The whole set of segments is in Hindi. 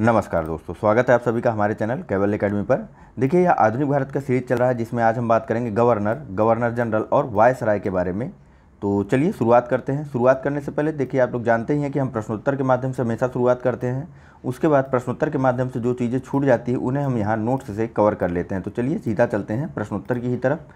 नमस्कार दोस्तों स्वागत है आप सभी का हमारे चैनल केवल एकेडमी पर देखिए यह आधुनिक भारत का सीरीज चल रहा है जिसमें आज हम बात करेंगे गवर्नर गवर्नर जनरल और वायस राय के बारे में तो चलिए शुरुआत करते हैं शुरुआत करने से पहले देखिए आप लोग जानते ही हैं कि हम प्रश्नोत्तर के माध्यम से हमेशा शुरुआत करते हैं उसके बाद प्रश्नोत्तर के माध्यम से जो चीज़ें छूट जाती है उन्हें हम यहाँ नोट्स से कवर कर लेते हैं तो चलिए सीधा चलते हैं प्रश्नोत्तर की ही तरफ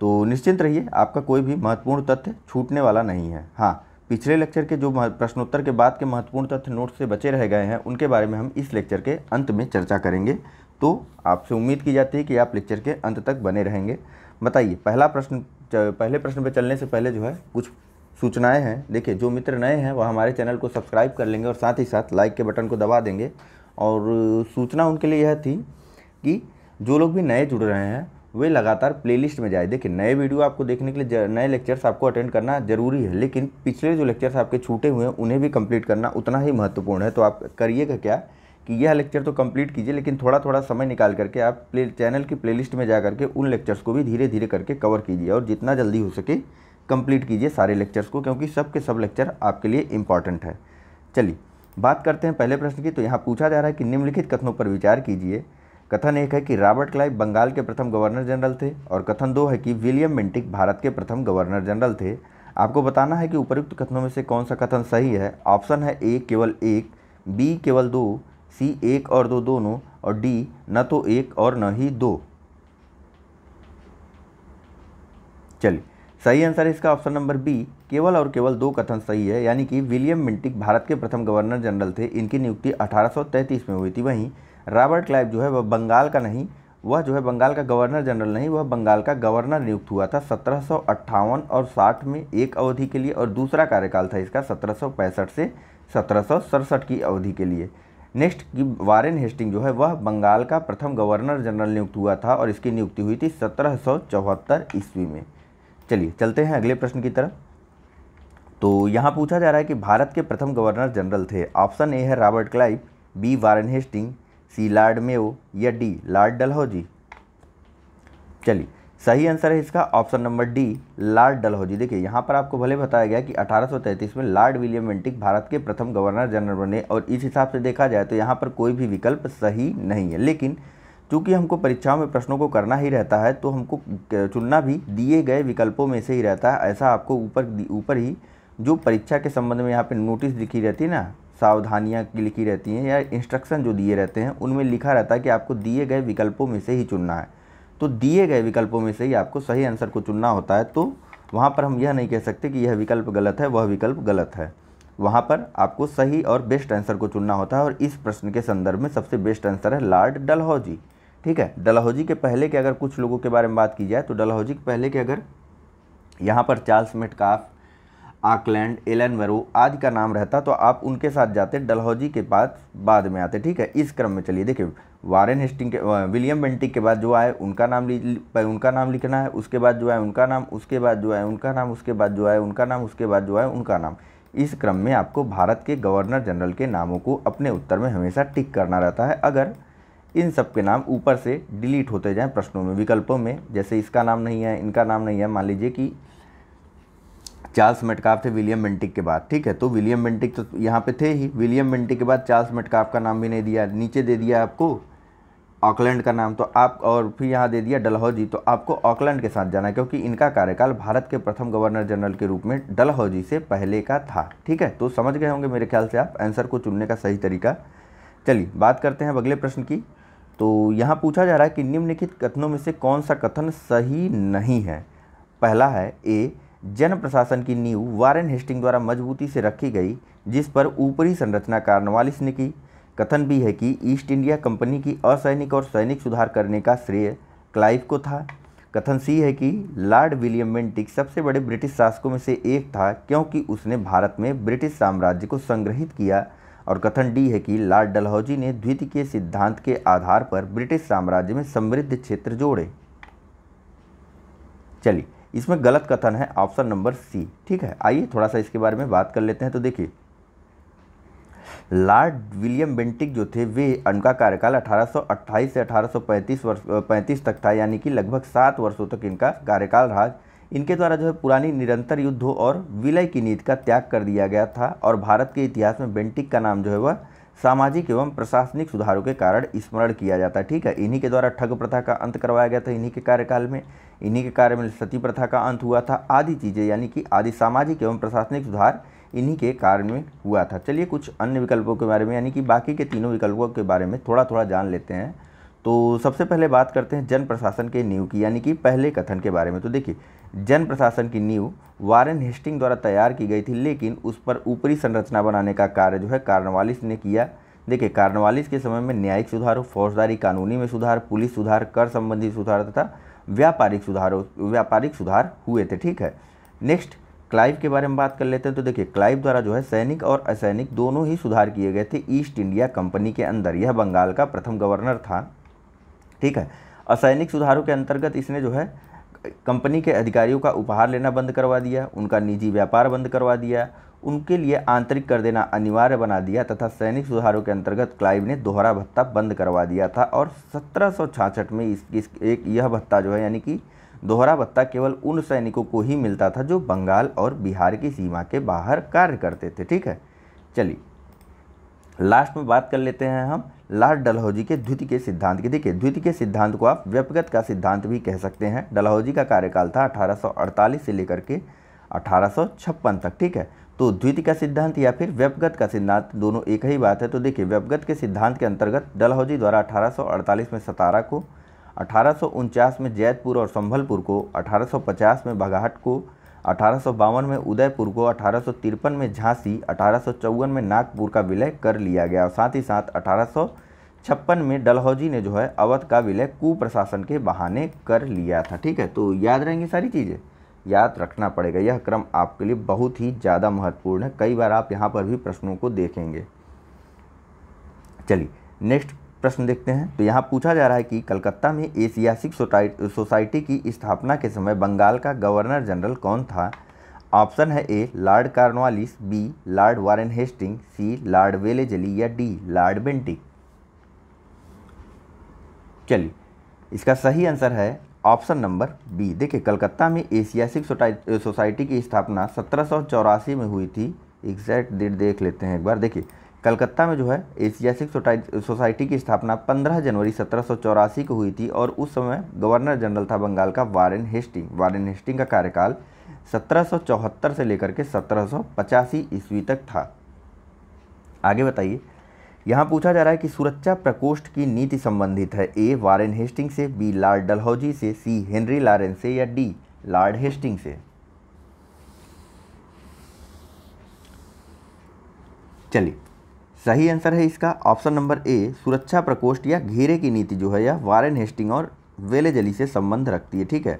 तो निश्चिंत रहिए आपका कोई भी महत्वपूर्ण तथ्य छूटने वाला नहीं है हाँ पिछले लेक्चर के जो प्रश्नोत्तर के बाद के महत्वपूर्ण तथ्य नोट्स से बचे रह गए हैं उनके बारे में हम इस लेक्चर के अंत में चर्चा करेंगे तो आपसे उम्मीद की जाती है कि आप लेक्चर के अंत तक बने रहेंगे बताइए पहला प्रश्न पहले प्रश्न पर चलने से पहले जो है कुछ सूचनाएं हैं देखिए जो मित्र नए हैं वह हमारे चैनल को सब्सक्राइब कर लेंगे और साथ ही साथ लाइक के बटन को दबा देंगे और सूचना उनके लिए यह थी कि जो लोग भी नए जुड़ रहे हैं वे लगातार प्लेलिस्ट में जाए देखिए नए वीडियो आपको देखने के लिए नए लेक्चर्स आपको अटेंड करना जरूरी है लेकिन पिछले जो लेक्चर्स आपके छूटे हुए हैं उन्हें भी कंप्लीट करना उतना ही महत्वपूर्ण है तो आप करिएगा क्या कि यह लेक्चर तो कंप्लीट कीजिए लेकिन थोड़ा थोड़ा समय निकाल करके आप प्ले चैनल की प्ले में जा करके उन लेक्चर्स को भी धीरे धीरे करके कवर कीजिए और जितना जल्दी हो सके कंप्लीट कीजिए सारे लेक्चर्स को क्योंकि सब के सब लेक्चर आपके लिए इंपॉर्टेंट है चलिए बात करते हैं पहले प्रश्न की तो यहाँ पूछा जा रहा है कि निम्नलिखित कथनों पर विचार कीजिए कथन एक है कि रॉबर्ट क्लाइव बंगाल के प्रथम गवर्नर जनरल थे और कथन दो है कि विलियम मिंटिक भारत के प्रथम गवर्नर जनरल थे आपको बताना है कि उपरुक्त कथनों में से कौन सा कथन सही है ऑप्शन है ए केवल एक बी केवल दो सी एक और दो दोनों और डी न तो एक और न ही दो चलिए सही आंसर है इसका ऑप्शन नंबर बी केवल और केवल दो कथन सही है यानी कि विलियम मिंटिक भारत के प्रथम गवर्नर जनरल थे इनकी नियुक्ति 1833 में हुई थी वहीं रॉबर्ट क्लाइव जो है वह बंगाल का नहीं वह जो है बंगाल का गवर्नर जनरल नहीं वह बंगाल का गवर्नर नियुक्त हुआ था सत्रह और साठ में एक अवधि के लिए और दूसरा कार्यकाल था इसका सत्रह से सत्रह की अवधि के लिए नेक्स्ट की वारेन हेस्टिंग जो है वह बंगाल का प्रथम गवर्नर जनरल नियुक्त हुआ था और इसकी नियुक्ति हुई थी सत्रह ईस्वी में चलिए चलते हैं अगले प्रश्न की तरफ तो यहाँ पूछा जा रहा है कि भारत के प्रथम गवर्नर जनरल थे ऑप्शन ए है Robert Clive B Warren Hasting C Lord Mayo या डी लॉर्ड डलहौजी चलिए सही आंसर है इसका option number D Lord Dalhousie देखिए यहाँ पर आपको भले बताया गया कि 1833 में लॉर्ड विलियम वेंटिक भारत के प्रथम गवर्नर जनरल बने और इस हिसाब से देखा जाए तो यहाँ पर कोई भी विकल्प सही नहीं है लेकिन चूँकि हमको परीक्षाओं में प्रश्नों को करना ही रहता है तो हमको चुनना भी दिए गए विकल्पों में से ही रहता है ऐसा आपको ऊपर ऊपर ही जो परीक्षा के संबंध में यहाँ पे नोटिस लिखी रहती है ना सावधानियाँ लिखी रहती हैं या इंस्ट्रक्शन जो दिए रहते हैं उनमें लिखा रहता है कि आपको दिए गए विकल्पों में से ही चुनना है तो दिए गए विकल्पों में से ही आपको सही आंसर को चुनना होता है तो वहाँ पर हम यह नहीं कह सकते कि यह विकल्प गलत है वह विकल्प गलत है वहाँ पर आपको सही और बेस्ट आंसर को चुनना होता है और इस प्रश्न के संदर्भ में सबसे बेस्ट आंसर है लार्ड डलहौजी ठीक है डलहौजी के पहले के अगर कुछ लोगों के बारे में बात की जाए तो डलहौजी के पहले के अगर यहाँ पर Charles Metcalfe Auckland Ellenborough आदि का नाम रहता तो आप उनके साथ जाते डलहौजी के बाद बाद में आते ठीक है इस क्रम में चलिए देखिए वारेन हेस्टिंग के विलियम बेंटिक के बाद जो आए उनका नाम उनका नाम लिखना है उसके बाद जो आए उनका नाम उसके बाद जो आए उनका नाम उसके बाद जो आए उनका नाम उसके बाद जो आए उनका नाम इस क्रम में आपको भारत के गवर्नर जनरल के नामों को अपने उत्तर में हमेशा टिक करना रहता है अगर इन सब के नाम ऊपर से डिलीट होते जाएं प्रश्नों में विकल्पों में जैसे इसका नाम नहीं है इनका नाम नहीं है मान लीजिए कि चार्ल्स मेटकाफ थे विलियम मेंटिक के बाद ठीक है तो विलियम मेंटिक तो यहाँ पे थे ही विलियम बेंटिक के बाद चार्ल्स मेटकाफ का नाम भी नहीं दिया नीचे दे दिया आपको ऑकलैंड का नाम तो आप और फिर यहाँ दे दिया डलहौजी तो आपको ऑकलैंड के साथ जाना क्योंकि इनका कार्यकाल भारत के प्रथम गवर्नर जनरल के रूप में डलहौजी से पहले का था ठीक है तो समझ गए होंगे मेरे ख्याल से आप आंसर को चुनने का सही तरीका चलिए बात करते हैं अगले प्रश्न की तो यहाँ पूछा जा रहा है कि निम्नलिखित कथनों में से कौन सा कथन सही नहीं है पहला है ए जन प्रशासन की नींव वारेन हेस्टिंग द्वारा मजबूती से रखी गई जिस पर ऊपरी संरचना कार्नवालिस ने की कथन भी है कि ईस्ट इंडिया कंपनी की असैनिक और सैनिक सुधार करने का श्रेय क्लाइव को था कथन सी है कि लॉर्ड विलियम मेंटिक सबसे बड़े ब्रिटिश शासकों में से एक था क्योंकि उसने भारत में ब्रिटिश साम्राज्य को संग्रहित किया और कथन डी है कि लॉर्ड डलहौजी ने द्वितीय के सिद्धांत के आधार पर ब्रिटिश साम्राज्य में समृद्ध क्षेत्र जोड़े चलिए इसमें गलत कथन है ऑप्शन नंबर सी ठीक है आइए थोड़ा सा इसके बारे में बात कर लेते हैं तो देखिए लॉर्ड विलियम बेंटिक जो थे वे उनका कार्यकाल 1828 से 1835 वर्ष 35 तक था यानी कि लगभग सात वर्षों तक इनका कार्यकाल रहा इनके द्वारा जो है पुरानी निरंतर युद्धों और विलय की नीति का त्याग कर दिया गया था और भारत के इतिहास में बेंटिक का नाम जो है वह सामाजिक एवं प्रशासनिक सुधारों के कारण स्मरण किया जाता है ठीक है इन्हीं के द्वारा ठग प्रथा का अंत करवाया गया था इन्हीं के कार्यकाल में इन्हीं के कार्य में सती प्रथा का अंत हुआ था आदि चीज़ें यानी कि आदि सामाजिक एवं प्रशासनिक सुधार इन्हीं के कारण में हुआ था चलिए कुछ अन्य विकल्पों के बारे में यानी कि बाकी के तीनों विकल्पों के बारे में थोड़ा थोड़ा जान लेते हैं तो सबसे पहले बात करते हैं जन प्रशासन के नींव की यानी कि पहले कथन के बारे में तो देखिए जन प्रशासन की नींव वारेन हेस्टिंग द्वारा तैयार की गई थी लेकिन उस पर ऊपरी संरचना बनाने का कार्य जो है कार्नवालिस ने किया देखिए कार्नवालिस के समय में न्यायिक सुधारों फौजदारी कानूनी में सुधार पुलिस सुधार कर संबंधी सुधार तथा व्यापारिक सुधारों व्यापारिक सुधार हुए थे ठीक है नेक्स्ट क्लाइव के बारे में बात कर लेते हैं तो देखिए क्लाइव द्वारा जो है सैनिक और असैनिक दोनों ही सुधार किए गए थे ईस्ट इंडिया कंपनी के अंदर यह बंगाल का प्रथम गवर्नर था ठीक है असैनिक सुधारों के अंतर्गत इसने जो है कंपनी के अधिकारियों का उपहार लेना बंद करवा दिया उनका निजी व्यापार बंद करवा दिया उनके लिए आंतरिक कर देना अनिवार्य बना दिया तथा सैनिक सुधारों के अंतर्गत क्लाइव ने दोहरा भत्ता बंद करवा दिया था और सत्रह में इस, इस एक यह भत्ता जो है यानी कि दोहरा भत्ता केवल उन सैनिकों को ही मिलता था जो बंगाल और बिहार की सीमा के बाहर कार्य करते थे ठीक है चलिए लास्ट में बात कर लेते हैं हम लॉर्ड डलहौजी के द्वितीय सिद्धांत की देखिए द्वितीय सिद्धांत को आप व्यपगत का सिद्धांत भी कह सकते हैं डलहौजी का कार्यकाल था 1848 से लेकर के अठारह तक ठीक है तो द्वितीय का सिद्धांत या फिर व्यपगत का सिद्धांत दोनों एक ही बात है तो देखिए व्यपगत के सिद्धांत के अंतर्गत डलहौजी द्वारा अठारह में सतारा को अठारह में जैतपुर और संभलपुर को अठारह में बघाट को अठारह में उदयपुर को अठारह में झांसी अठारह में नागपुर का विलय कर लिया गया और साथ ही साथ अठारह छप्पन में डलहौजी ने जो है अवध का विलय कुप्रशासन के बहाने कर लिया था ठीक है तो याद रहेंगी सारी चीज़ें याद रखना पड़ेगा यह क्रम आपके लिए बहुत ही ज़्यादा महत्वपूर्ण है कई बार आप यहाँ पर भी प्रश्नों को देखेंगे चलिए नेक्स्ट प्रश्न देखते हैं तो यहाँ पूछा जा रहा है कि कलकत्ता में एशियासिक सोसाइटी की स्थापना के समय बंगाल का गवर्नर जनरल कौन था ऑप्शन है A Lord Cornwallis B Lord Warren Hastings C Lord Wellesley या डी लॉर्ड बेंटिक चलिए इसका सही आंसर है ऑप्शन नंबर बी देखिए कलकत्ता में एशियासिक सोसाइटी की स्थापना सत्रह में हुई थी एग्जैक्ट डेट देख लेते हैं एक बार देखिए कलकत्ता में जो है एशियासिक सोसाइटी की स्थापना 15 जनवरी सत्रह को हुई थी और उस समय गवर्नर जनरल था बंगाल का वारेन हेस्टिंग वारेन हेस्टिंग का कार्यकाल सत्रह से लेकर के सत्रह ईस्वी तक था आगे बताइए यहाँ पूछा जा रहा है कि सुरक्षा प्रकोष्ठ की नीति संबंधित है ए वारेन हेस्टिंग से बी लॉर्ड डलहौजी से सी हेनरी लारेन से या डी लॉर्ड हेस्टिंग से चलिए सही आंसर है इसका ऑप्शन नंबर ए सुरक्षा प्रकोष्ठ या घेरे की नीति जो है यह वारेन हेस्टिंग और वेलेजली से संबंध रखती है ठीक है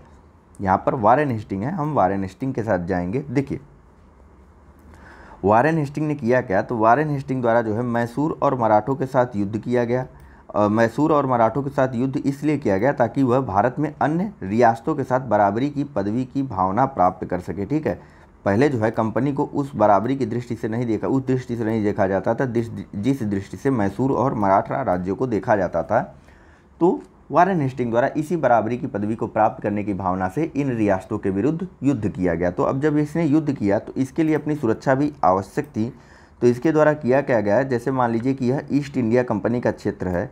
यहाँ पर वारेन हेस्टिंग है हम वारेन हेस्टिंग के साथ जाएंगे देखिए वारेन हेस्टिंग ने किया क्या तो वारेन हेस्टिंग द्वारा जो है मैसूर और मराठों के साथ युद्ध किया गया मैसूर और मराठों के साथ युद्ध इसलिए किया गया ताकि वह भारत में अन्य रियासतों के साथ बराबरी की पदवी की भावना प्राप्त कर सके ठीक है पहले जो है कंपनी को उस बराबरी की दृष्टि से नहीं देखा उस दृष्टि से नहीं देखा जाता था जिस दृष्टि से मैसूर और मराठा राज्यों को देखा जाता था तो वारन हेस्टिंग द्वारा इसी बराबरी की पदवी को प्राप्त करने की भावना से इन रियासतों के विरुद्ध युद्ध किया गया तो अब जब इसने युद्ध किया तो इसके लिए अपनी सुरक्षा भी आवश्यक थी तो इसके द्वारा किया क्या गया जैसे मान लीजिए कि यह ईस्ट इंडिया कंपनी का क्षेत्र है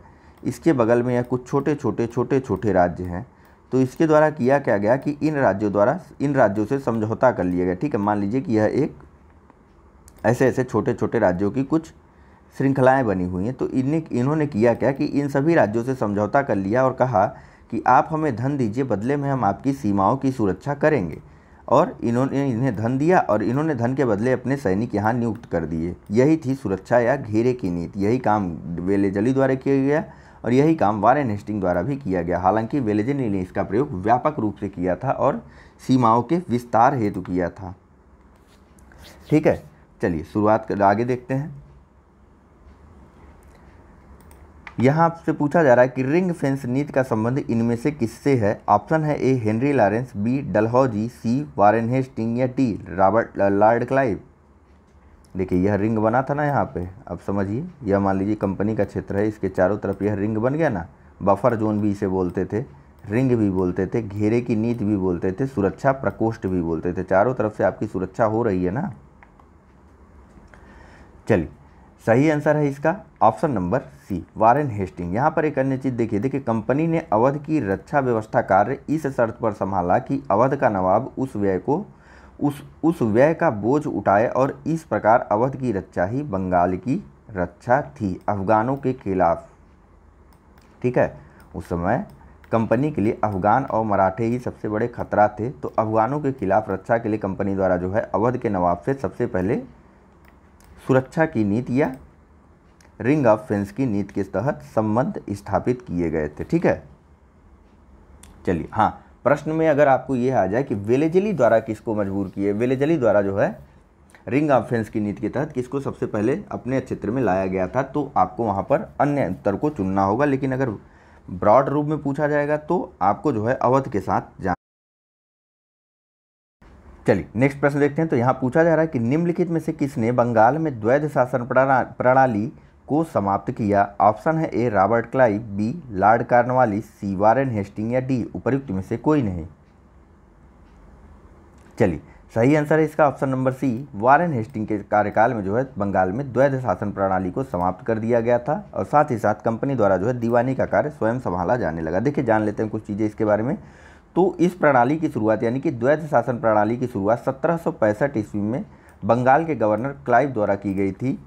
इसके बगल में यह कुछ छोटे छोटे छोटे छोटे राज्य हैं तो इसके द्वारा किया क्या गया कि इन राज्यों द्वारा इन राज्यों से समझौता कर लिया गया ठीक है मान लीजिए कि यह एक ऐसे ऐसे छोटे छोटे राज्यों की कुछ श्रृंखलाएं बनी हुई हैं तो इन्हें इन्होंने किया क्या कि इन सभी राज्यों से समझौता कर लिया और कहा कि आप हमें धन दीजिए बदले में हम आपकी सीमाओं की सुरक्षा करेंगे और इन्होंने इन्हें धन दिया और इन्होंने धन के बदले अपने सैनिक यहाँ नियुक्त कर दिए यही थी सुरक्षा या घेरे की नीति यही काम वेले जली द्वारा किया गया और यही काम वारेन हेस्टिंग द्वारा भी किया गया हालांकि वेलेजन ने इसका प्रयोग व्यापक रूप से किया था और सीमाओं के विस्तार हेतु किया था ठीक है चलिए शुरुआत कर आगे देखते हैं यहाँ आपसे पूछा जा रहा है कि रिंग फेंस नीति का संबंध इनमें से किससे है ऑप्शन है A Henry Lawrence B Dalhousie C Warren Hastings या टी रॉबर्ट लॉर्ड क्लाइव देखिए यह रिंग बना था ना यहाँ पे अब समझिए यह मान लीजिए कंपनी का क्षेत्र है इसके चारों तरफ यह रिंग बन गया ना बफर जोन भी इसे बोलते थे रिंग भी बोलते थे घेरे की नीति भी बोलते थे सुरक्षा प्रकोष्ठ भी बोलते थे चारों तरफ से आपकी सुरक्षा हो रही है ना चलिए सही आंसर है इसका option number C Warren Hastings यहाँ पर एक अन्य चीज़ देखिए देखिए कंपनी ने अवध की रक्षा व्यवस्था कार्य इस शर्त पर संभाला कि अवध का नवाब उस व्यय को उस उस व्यय का बोझ उठाए और इस प्रकार अवध की रक्षा ही बंगाल की रक्षा थी अफगानों के खिलाफ ठीक है उस समय कंपनी के लिए अफगान और मराठे ही सबसे बड़े खतरा थे तो अफगानों के खिलाफ रक्षा के लिए कंपनी द्वारा जो है अवध के नवाब से सबसे पहले सुरक्षा की नीति या रिंग ऑफ फेंस की नीति के तहत संबंध स्थापित किए गए थे ठीक है चलिए हाँ प्रश्न में अगर आपको ये आ जाए कि वेलेजली द्वारा किसको मजबूर किए वेलेजली द्वारा जो है रिंग ऑफेंस की नीति के तहत किसको सबसे पहले अपने क्षेत्र में लाया गया था तो आपको वहाँ पर अन्य उत्तर को चुनना होगा लेकिन अगर ब्रॉड रूप में पूछा जाएगा तो आपको जो है अवध के साथ जाना चलिए नेक्स्ट प्रश्न देखते हैं तो यहाँ पूछा जा रहा है कि निम्नलिखित में से किसने बंगाल में द्वैध शासन प्रणाली को समाप्त किया ऑप्शन है A Robert Clive B Lord Cornwallis C Warren Hastings या डी उपयुक्त में से कोई नहीं चलिए सही आंसर है इसका option number C Warren Hasting के कार्यकाल में जो है बंगाल में द्वैध शासन प्रणाली को समाप्त कर दिया गया था और साथ ही साथ कंपनी द्वारा जो है दीवानी का कार्य स्वयं संभाला जाने लगा देखिए जान लेते हैं कुछ चीज़ें इसके बारे में तो इस प्रणाली की शुरुआत यानी कि द्वैध शासन प्रणाली की शुरुआत सत्रह ईस्वी में बंगाल के गवर्नर क्लाइव द्वारा की गई थी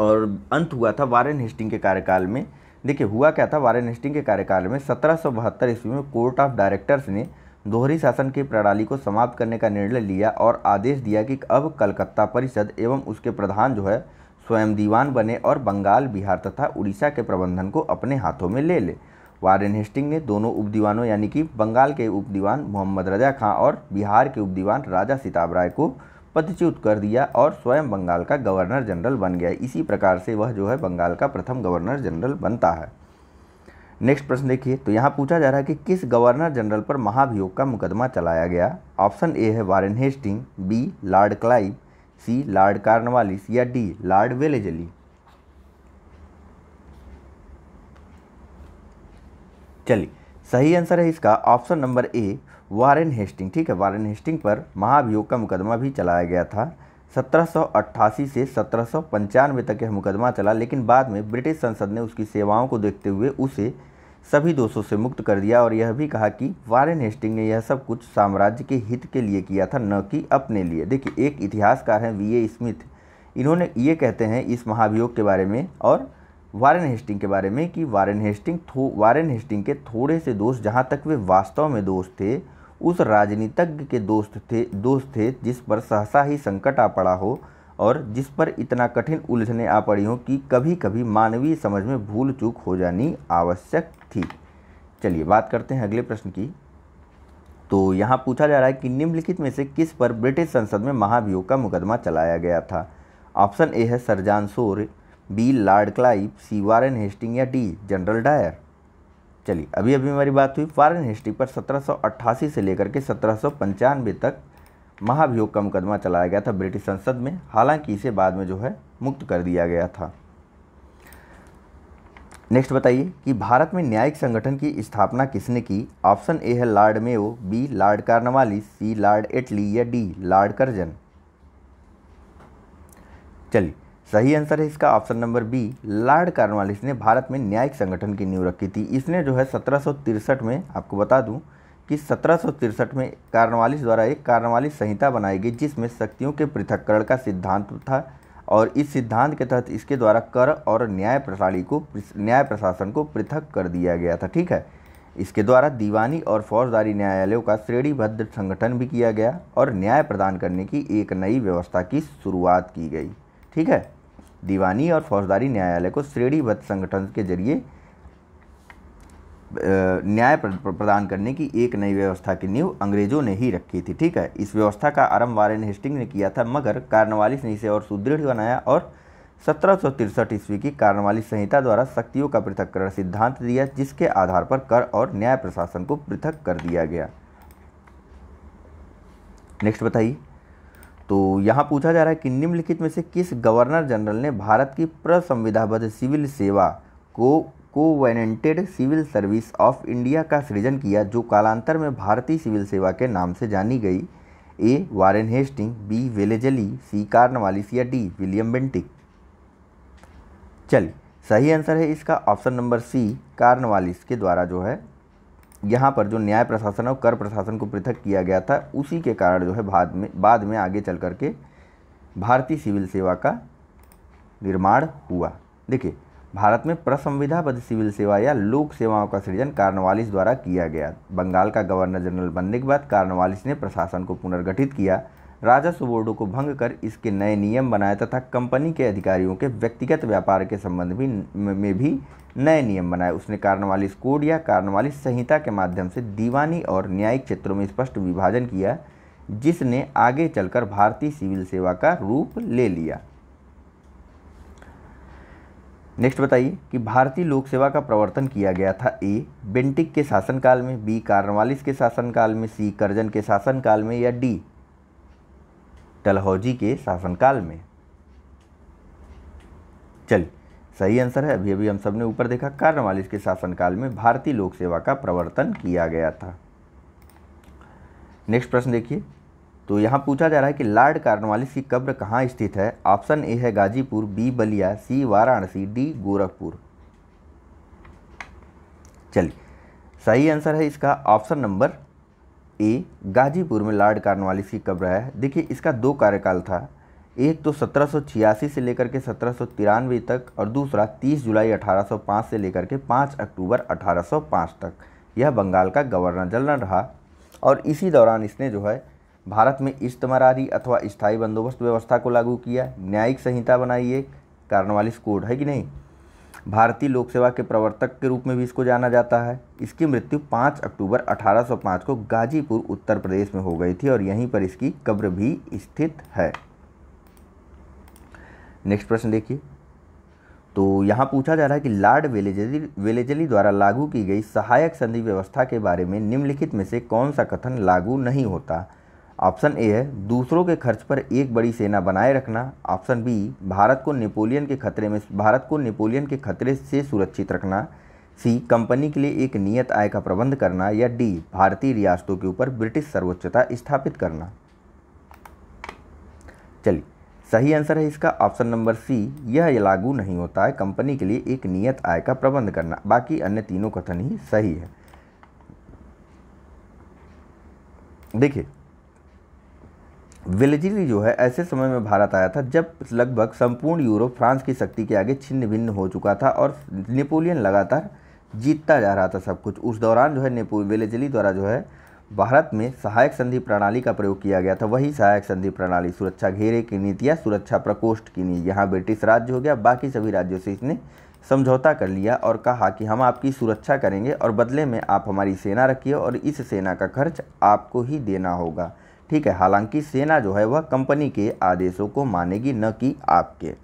और अंत हुआ था वारेन हेस्टिंग के कार्यकाल में देखिए हुआ क्या था वारेन हेस्टिंग के कार्यकाल में सत्रह सौ बहत्तर ईस्वी में कोर्ट ऑफ डायरेक्टर्स ने दोहरी शासन की प्रणाली को समाप्त करने का निर्णय लिया और आदेश दिया कि अब कलकत्ता परिषद एवं उसके प्रधान जो है स्वयं दीवान बने और बंगाल बिहार तथा उड़ीसा के प्रबंधन को अपने हाथों में ले ले वारेन हेस्टिंग ने दोनों उपदीवानों यानी कि बंगाल के उपदीवान मोहम्मद रजा खां और बिहार के उपदीवान राजा सिताब राय को पदच्युत कर दिया और स्वयं बंगाल का गवर्नर जनरल बन गया इसी प्रकार से वह जो है बंगाल का प्रथम गवर्नर जनरल बनता है नेक्स्ट प्रश्न देखिए तो यहाँ पूछा जा रहा है कि किस गवर्नर जनरल पर महाभियोग का मुकदमा चलाया गया ऑप्शन ए है Warren Hasting B Lord Clive C Lord Cornwallis या डी लॉर्ड वेलेजली चलिए सही आंसर है इसका option number A Warren Hastings ठीक है वारेन हेस्टिंग पर महाभियोग का मुकदमा भी चलाया गया था 1788 से सत्रह तक यह मुकदमा चला लेकिन बाद में ब्रिटिश संसद ने उसकी सेवाओं को देखते हुए उसे सभी दोषों से मुक्त कर दिया और यह भी कहा कि वारेन हेस्टिंग ने यह सब कुछ साम्राज्य के हित के लिए किया था न कि अपने लिए देखिए एक इतिहासकार हैं वी ए स्मिथ इन्होंने ये कहते हैं इस महाभियोग के बारे में और वारेन हेस्टिंग के बारे में कि वारेन हेस्टिंग थो वारेन हेस्टिंग के थोड़े से दोष जहाँ तक वे वास्तव में दोष थे उस राजनीतिज्ञ के दोस्त थे दोस्त थे जिस पर सहसा ही संकट आ पड़ा हो और जिस पर इतना कठिन उलझने आ पड़ी हों कि कभी कभी मानवीय समझ में भूल चूक हो जानी आवश्यक थी चलिए बात करते हैं अगले प्रश्न की तो यहाँ पूछा जा रहा है कि निम्नलिखित में से किस पर ब्रिटिश संसद में महाभियोग का मुकदमा चलाया गया था ऑप्शन ए है Sir John Shore B Lord Clive C Warren Hastings या डी जनरल डायर चलिए अभी अभी हमारी बात हुई फॉरन हिस्ट्री पर 1788 से लेकर के सत्रह तक महाभियोग का मुकदमा चलाया गया था ब्रिटिश संसद में हालांकि इसे बाद में जो है मुक्त कर दिया गया था नेक्स्ट बताइए कि भारत में न्यायिक संगठन की स्थापना किसने की ऑप्शन ए है Lord Mayo B Lord Cornwallis C Lord Attlee या डी लॉर्ड करजन चलिए सही आंसर है इसका option number B Lord Cornwallis ने भारत में न्यायिक संगठन की नींव रखी थी इसने जो है सत्रह में आपको बता दूँ कि सत्रह में कार्नवालिस द्वारा एक कार्नवालिस संहिता बनाई गई जिसमें शक्तियों के पृथककरण का सिद्धांत था और इस सिद्धांत के तहत इसके द्वारा कर और न्याय प्रणाली को न्याय प्रशासन को पृथक कर दिया गया था ठीक है इसके द्वारा दीवानी और फौजदारी न्यायालयों का श्रेणीबद्ध संगठन भी किया गया और न्याय प्रदान करने की एक नई व्यवस्था की शुरुआत की गई ठीक है दीवानी और फौजदारी न्यायालय को श्रेणीबद्ध संगठन के जरिए न्याय प्रदान करने की एक नई व्यवस्था की नींव अंग्रेजों ने ही रखी थी ठीक है इस व्यवस्था का आरंभ वारेन हेस्टिंग ने किया था मगर कार्नवालिस ने इसे और सुदृढ़ बनाया और सत्रह ईस्वी की कार्नवालिस संहिता द्वारा शक्तियों का पृथककरण सिद्धांत दिया जिसके आधार पर कर और न्याय प्रशासन को पृथक कर दिया गया नेक्स्ट बताइए तो यहाँ पूछा जा रहा है कि निम्नलिखित में से किस गवर्नर जनरल ने भारत की प्रसंविधाबद्ध सिविल सेवा को covenanted civil service of India का सृजन किया जो कालांतर में भारतीय सिविल सेवा के नाम से जानी गई A Warren Hasting B Wellesley C Cornwallis या डी विलियम बेंटिक चलिए सही आंसर है इसका ऑप्शन नंबर सी कार्नवालिस के द्वारा जो है यहाँ पर जो न्याय प्रशासन और कर प्रशासन को पृथक किया गया था उसी के कारण जो है बाद में बाद में आगे चल करके भारतीय सिविल सेवा का निर्माण हुआ देखिए भारत में प्रसंविधाबद्ध सिविल सेवा या लोक सेवाओं का सृजन कार्नवालिस द्वारा किया गया बंगाल का गवर्नर जनरल बनने के बाद कार्नवालिस ने प्रशासन को पुनर्गठित किया राजस्व बोर्डों को भंग कर इसके नए नियम बनाए तथा कंपनी के अधिकारियों के व्यक्तिगत व्यापार के संबंध भी में भी नए नियम बनाए उसने कार्नवालिस कोड या कार्नवालिस संहिता के माध्यम से दीवानी और न्यायिक क्षेत्रों में स्पष्ट विभाजन किया जिसने आगे चलकर भारतीय सिविल सेवा का रूप ले लिया नेक्स्ट बताइए कि भारतीय लोक सेवा का प्रवर्तन किया गया था ए बेंटिक के शासनकाल में बी कार्नवालिस के शासनकाल में सी करजन के शासनकाल में या डी डलहौजी के शासनकाल में चलिए सही आंसर है अभी अभी हम सब ने ऊपर देखा कार्नवालिस के शासनकाल में भारतीय लोक सेवा का प्रवर्तन किया गया था नेक्स्ट प्रश्न देखिए तो यहाँ पूछा जा रहा है कि लॉर्ड कार्नवालिस की कब्र कहाँ स्थित है ऑप्शन ए है Ghazipur B Ballia C Varanasi D Gorakhpur चलिए सही आंसर है इसका ऑप्शन नंबर ए गाजीपुर में लॉर्ड कार्नवालिस की कब्र है देखिए इसका दो कार्यकाल था एक तो सत्रह से लेकर के सत्रह तक और दूसरा 30 जुलाई 1805 से लेकर के 5 अक्टूबर 1805 तक यह बंगाल का गवर्नर जनरल रहा और इसी दौरान इसने जो है भारत में इज्तमरारी अथवा स्थायी बंदोबस्त व्यवस्था को लागू किया न्यायिक संहिता बनाई एक कार्नवालिस कोड है कि नहीं भारतीय लोक सेवा के प्रवर्तक के रूप में भी इसको जाना जाता है इसकी मृत्यु 5 अक्टूबर 1805 को गाजीपुर उत्तर प्रदेश में हो गई थी और यहीं पर इसकी कब्र भी स्थित है नेक्स्ट प्रश्न देखिए तो यहाँ पूछा जा रहा है कि लार्ड वेलेजली वेलेजली द्वारा लागू की गई सहायक संधि व्यवस्था के बारे में निम्नलिखित में से कौन सा कथन लागू नहीं होता ऑप्शन ए है दूसरों के खर्च पर एक बड़ी सेना बनाए रखना ऑप्शन बी भारत को नेपोलियन के खतरे में भारत को नेपोलियन के खतरे से सुरक्षित रखना सी कंपनी के लिए एक नियत आय का प्रबंध करना या डी भारतीय रियासतों के ऊपर ब्रिटिश सर्वोच्चता स्थापित करना चलिए सही आंसर है इसका ऑप्शन नंबर सी यह लागू नहीं होता है कंपनी के लिए एक नियत आय का प्रबंध करना बाकी अन्य तीनों कथन ही सही है देखिए विलजिली जो है ऐसे समय में भारत आया था जब लगभग संपूर्ण यूरोप फ्रांस की शक्ति के आगे छिन्न भिन्न हो चुका था और नेपोलियन लगातार जीतता जा रहा था सब कुछ उस दौरान जो है नेपो विलजिली द्वारा जो है भारत में सहायक संधि प्रणाली का प्रयोग किया गया था वही सहायक संधि प्रणाली सुरक्षा घेरे की नीति या सुरक्षा प्रकोष्ठ की नीति यहाँ ब्रिटिश राज्य हो गया बाकी सभी राज्यों से इसने समझौता कर लिया और कहा कि हम आपकी सुरक्षा करेंगे और बदले में आप हमारी सेना रखिए और इस सेना का खर्च आपको ही देना होगा ठीक है हालांकि सेना जो है वह कंपनी के आदेशों को मानेगी न कि आपके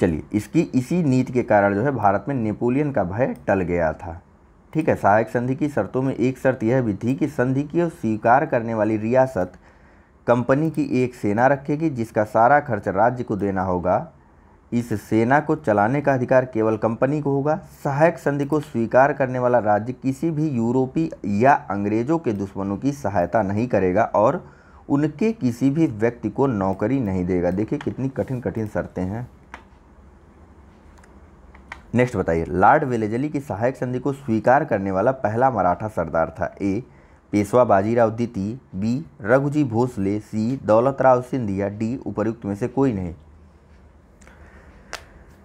चलिए इसकी इसी नीति के कारण जो है भारत में नेपोलियन का भय टल गया था ठीक है सहायक संधि की शर्तों में एक शर्त यह भी थी कि संधि की स्वीकार करने वाली रियासत कंपनी की एक सेना रखेगी जिसका सारा खर्च राज्य को देना होगा इस सेना को चलाने का अधिकार केवल कंपनी को होगा सहायक संधि को स्वीकार करने वाला राज्य किसी भी यूरोपीय या अंग्रेजों के दुश्मनों की सहायता नहीं करेगा और उनके किसी भी व्यक्ति को नौकरी नहीं देगा देखिए कितनी कठिन कठिन शर्तें हैं नेक्स्ट बताइए लॉर्ड वेलेजली की सहायक संधि को स्वीकार करने वाला पहला मराठा सरदार था ए पेशवा बाजीराव द्वितीय B Raghuji Bhosle C Daulatrao Scindia D उपरुक्त में से कोई नहीं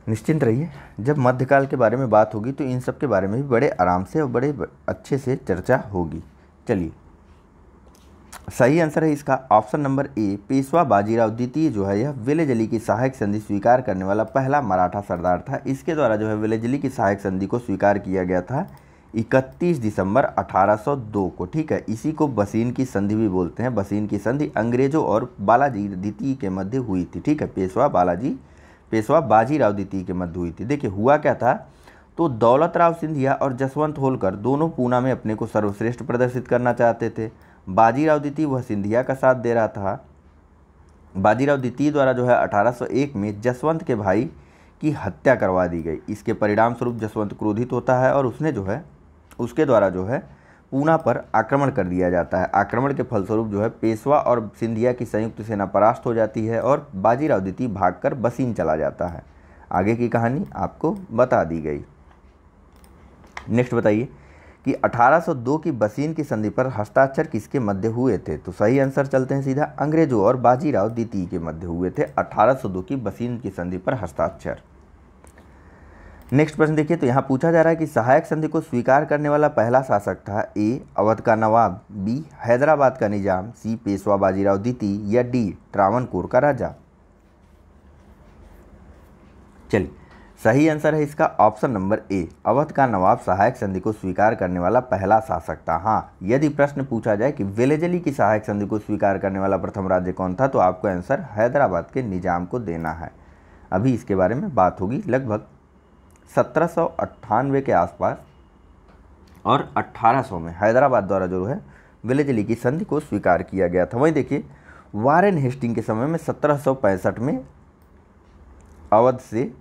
निश्चिंत रहिए जब मध्यकाल के बारे में बात होगी तो इन सब के बारे में भी बड़े आराम से और बड़े अच्छे से चर्चा होगी चलिए सही आंसर है इसका option number A Peshwa Bajirao द्वितीय जो है यह विलेजली की सहायक संधि स्वीकार करने वाला पहला मराठा सरदार था इसके द्वारा जो है विलेजली की सहायक संधि को स्वीकार किया गया था 31 दिसंबर 1802 को ठीक है इसी को बसीन की संधि भी बोलते हैं बसीन की संधि अंग्रेजों और बालाजी द्वितीय के मध्य हुई थी ठीक है पेशवा बालाजी पेशवा बाजीराव द्वितीय के मध्य हुई थी देखिए हुआ क्या था तो दौलत राव सिंधिया और जसवंत होलकर दोनों पूना में अपने को सर्वश्रेष्ठ प्रदर्शित करना चाहते थे बाजीराव द्वितीय वह सिंधिया का साथ दे रहा था बाजीराव द्वितीय द्वारा जो है 1801 में जसवंत के भाई की हत्या करवा दी गई इसके परिणाम स्वरूप जसवंत क्रोधित होता है और उसने जो है उसके द्वारा जो है पूना पर आक्रमण कर दिया जाता है आक्रमण के फलस्वरूप जो है पेशवा और सिंधिया की संयुक्त सेना परास्त हो जाती है और बाजीराव द्वितीय भाग बसीन चला जाता है आगे की कहानी आपको बता दी गई नेक्स्ट बताइए कि 1802 की बसीन की संधि पर हस्ताक्षर किसके मध्य हुए थे तो सही आंसर चलते हैं सीधा अंग्रेजों और बाजीराव द्वितीय के मध्य हुए थे 1802 की बसीन की संधि पर हस्ताक्षर नेक्स्ट प्रश्न देखिए तो यहाँ पूछा जा रहा है कि सहायक संधि को स्वीकार करने वाला पहला शासक था ए अवध का नवाब बी हैदराबाद का निजाम सी पेशवा बाजीराव द्वितीय या डी ट्रावनकोर का राजा चलिए सही आंसर है इसका ऑप्शन नंबर ए अवध का नवाब सहायक संधि को स्वीकार करने वाला पहला शासक था हाँ यदि प्रश्न पूछा जाए कि वेलेजली की सहायक संधि को स्वीकार करने वाला प्रथम राज्य कौन था तो आपको आंसर हैदराबाद के निजाम को देना है अभी इसके बारे में बात होगी लगभग सत्रह के आसपास और 1800 में हैदराबाद द्वारा जो है वेलेजली की संधि को स्वीकार किया गया था वहीं देखिए वारेन हेस्टिंग के समय में सत्रह में अवध से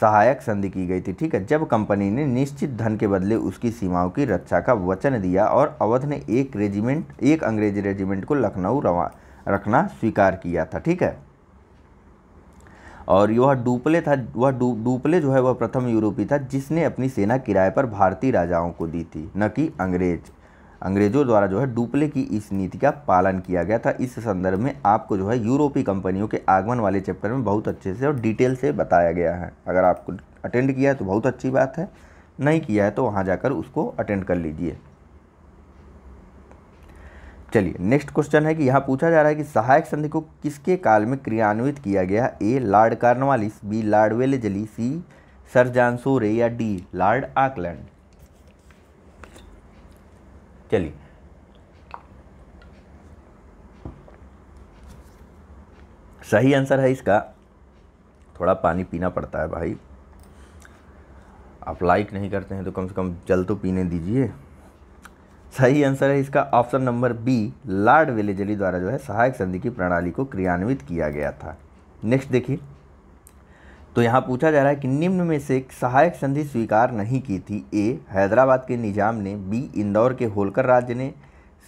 सहायक संधि की गई थी ठीक है जब कंपनी ने निश्चित धन के बदले उसकी सीमाओं की रक्षा का वचन दिया और अवध ने एक रेजिमेंट एक अंग्रेजी रेजिमेंट को लखनऊ रवा रखना स्वीकार किया था ठीक है और वह डुपले था वह डुपले जो है वह प्रथम यूरोपी था जिसने अपनी सेना किराए पर भारतीय राजाओं को दी थी न कि अंग्रेज अंग्रेजों द्वारा जो है डुपले की इस नीति का पालन किया गया था इस संदर्भ में आपको जो है यूरोपीय कंपनियों के आगमन वाले चैप्टर में बहुत अच्छे से और डिटेल से बताया गया है अगर आपको अटेंड किया है तो बहुत अच्छी बात है नहीं किया है तो वहाँ जाकर उसको अटेंड कर लीजिए चलिए नेक्स्ट क्वेश्चन है कि यहाँ पूछा जा रहा है कि सहायक संधि को किसके काल में क्रियान्वित किया गया A Lord Cornwallis B Lord Wellesley C Sir John Shore या डी लॉर्ड आकलैंड चलिए सही आंसर है इसका थोड़ा पानी पीना पड़ता है भाई आप लाइक नहीं करते हैं तो कम से कम जल तो पीने दीजिए सही आंसर है इसका option number B Lord Wellesley द्वारा जो है सहायक संधि की प्रणाली को क्रियान्वित किया गया था नेक्स्ट देखिए तो यहाँ पूछा जा रहा है कि निम्न में से सहायक संधि स्वीकार नहीं की थी ए हैदराबाद के निजाम ने बी इंदौर के होलकर राज्य ने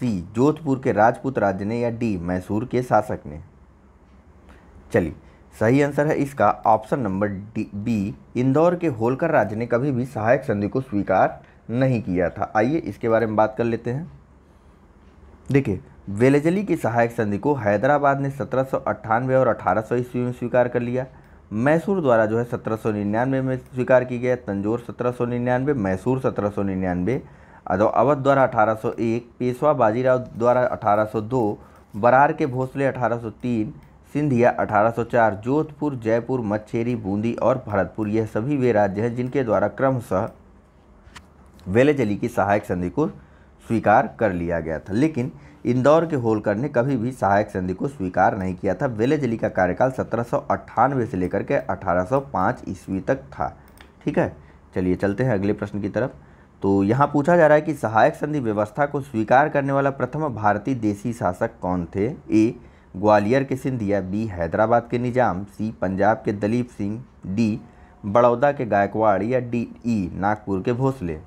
सी जोधपुर के राजपूत राज्य ने या डी मैसूर के शासक ने चलिए सही आंसर है इसका option number D B Indore के होलकर राज्य ने कभी भी सहायक संधि को स्वीकार नहीं किया था आइए इसके बारे में बात कर लेते हैं देखिए वेलेजली की सहायक संधि को हैदराबाद ने सत्रह और अठारह ईस्वी में स्वीकार कर लिया मैसूर द्वारा जो है 1799 में स्वीकार की गया तंजोर 1799 मैसूर 1799 अवध द्वारा 1801 पेशवा बाजीराव द्वारा 1802 बरार के भोसले 1803 सिंधिया 1804 जोधपुर जयपुर मच्छेरी बूंदी और भरतपुर यह सभी वे राज्य हैं जिनके द्वारा क्रमशः वेलेजली की सहायक संधि को स्वीकार कर लिया गया था लेकिन इंदौर के होलकर ने कभी भी सहायक संधि को स्वीकार नहीं किया था वेलेजली का कार्यकाल सत्रह से लेकर के 1805 ईस्वी तक था ठीक है चलिए चलते हैं अगले प्रश्न की तरफ तो यहाँ पूछा जा रहा है कि सहायक संधि व्यवस्था को स्वीकार करने वाला प्रथम भारतीय देसी शासक कौन थे ए ग्वालियर के सिंधिया बी हैदराबाद के निजाम सी पंजाब के दलीप सिंह डी बड़ौदा के गायकवाड़ या डी ई नागपुर के भोसले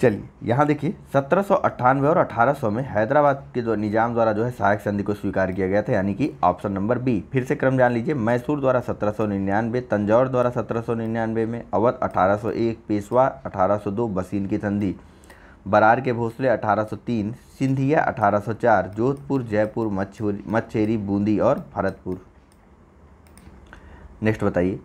चलिए यहाँ देखिए सत्रह और अठारह में हैदराबाद के जो निजाम द्वारा जो है सहायक संधि को स्वीकार किया गया था यानी कि ऑप्शन नंबर बी फिर से क्रम जान लीजिए मैसूर द्वारा सत्रह तंजौर द्वारा सत्रह में अवध 1801 पेशवा 1802 बसीन की संधि बरार के भोसले 1803 सिंधिया 1804 जोधपुर जयपुर मच्छेरी बूंदी और भरतपुर नेक्स्ट बताइए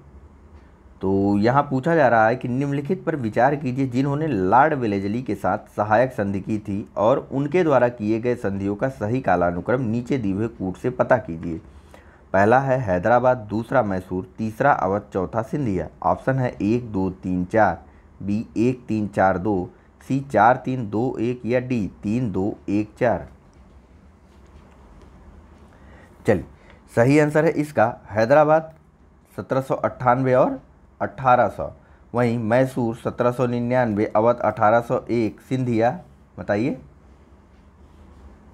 तो यहाँ पूछा जा रहा है कि निम्नलिखित पर विचार कीजिए जिन्होंने लॉर्ड वेलेजली के साथ सहायक संधि की थी और उनके द्वारा किए गए संधियों का सही कालानुक्रम नीचे दिए हुए कूट से पता कीजिए पहला है हैदराबाद दूसरा मैसूर तीसरा अवध चौथा सिंधिया ऑप्शन है एक दो तीन चार बी एक तीन चार दो सी चार तीन दो एक या डी तीन दो एक चार चलिए सही आंसर है इसका हैदराबाद सत्रह और 1800 वहीं मैसूर 1799 अवध 1801 सिंधिया बताइए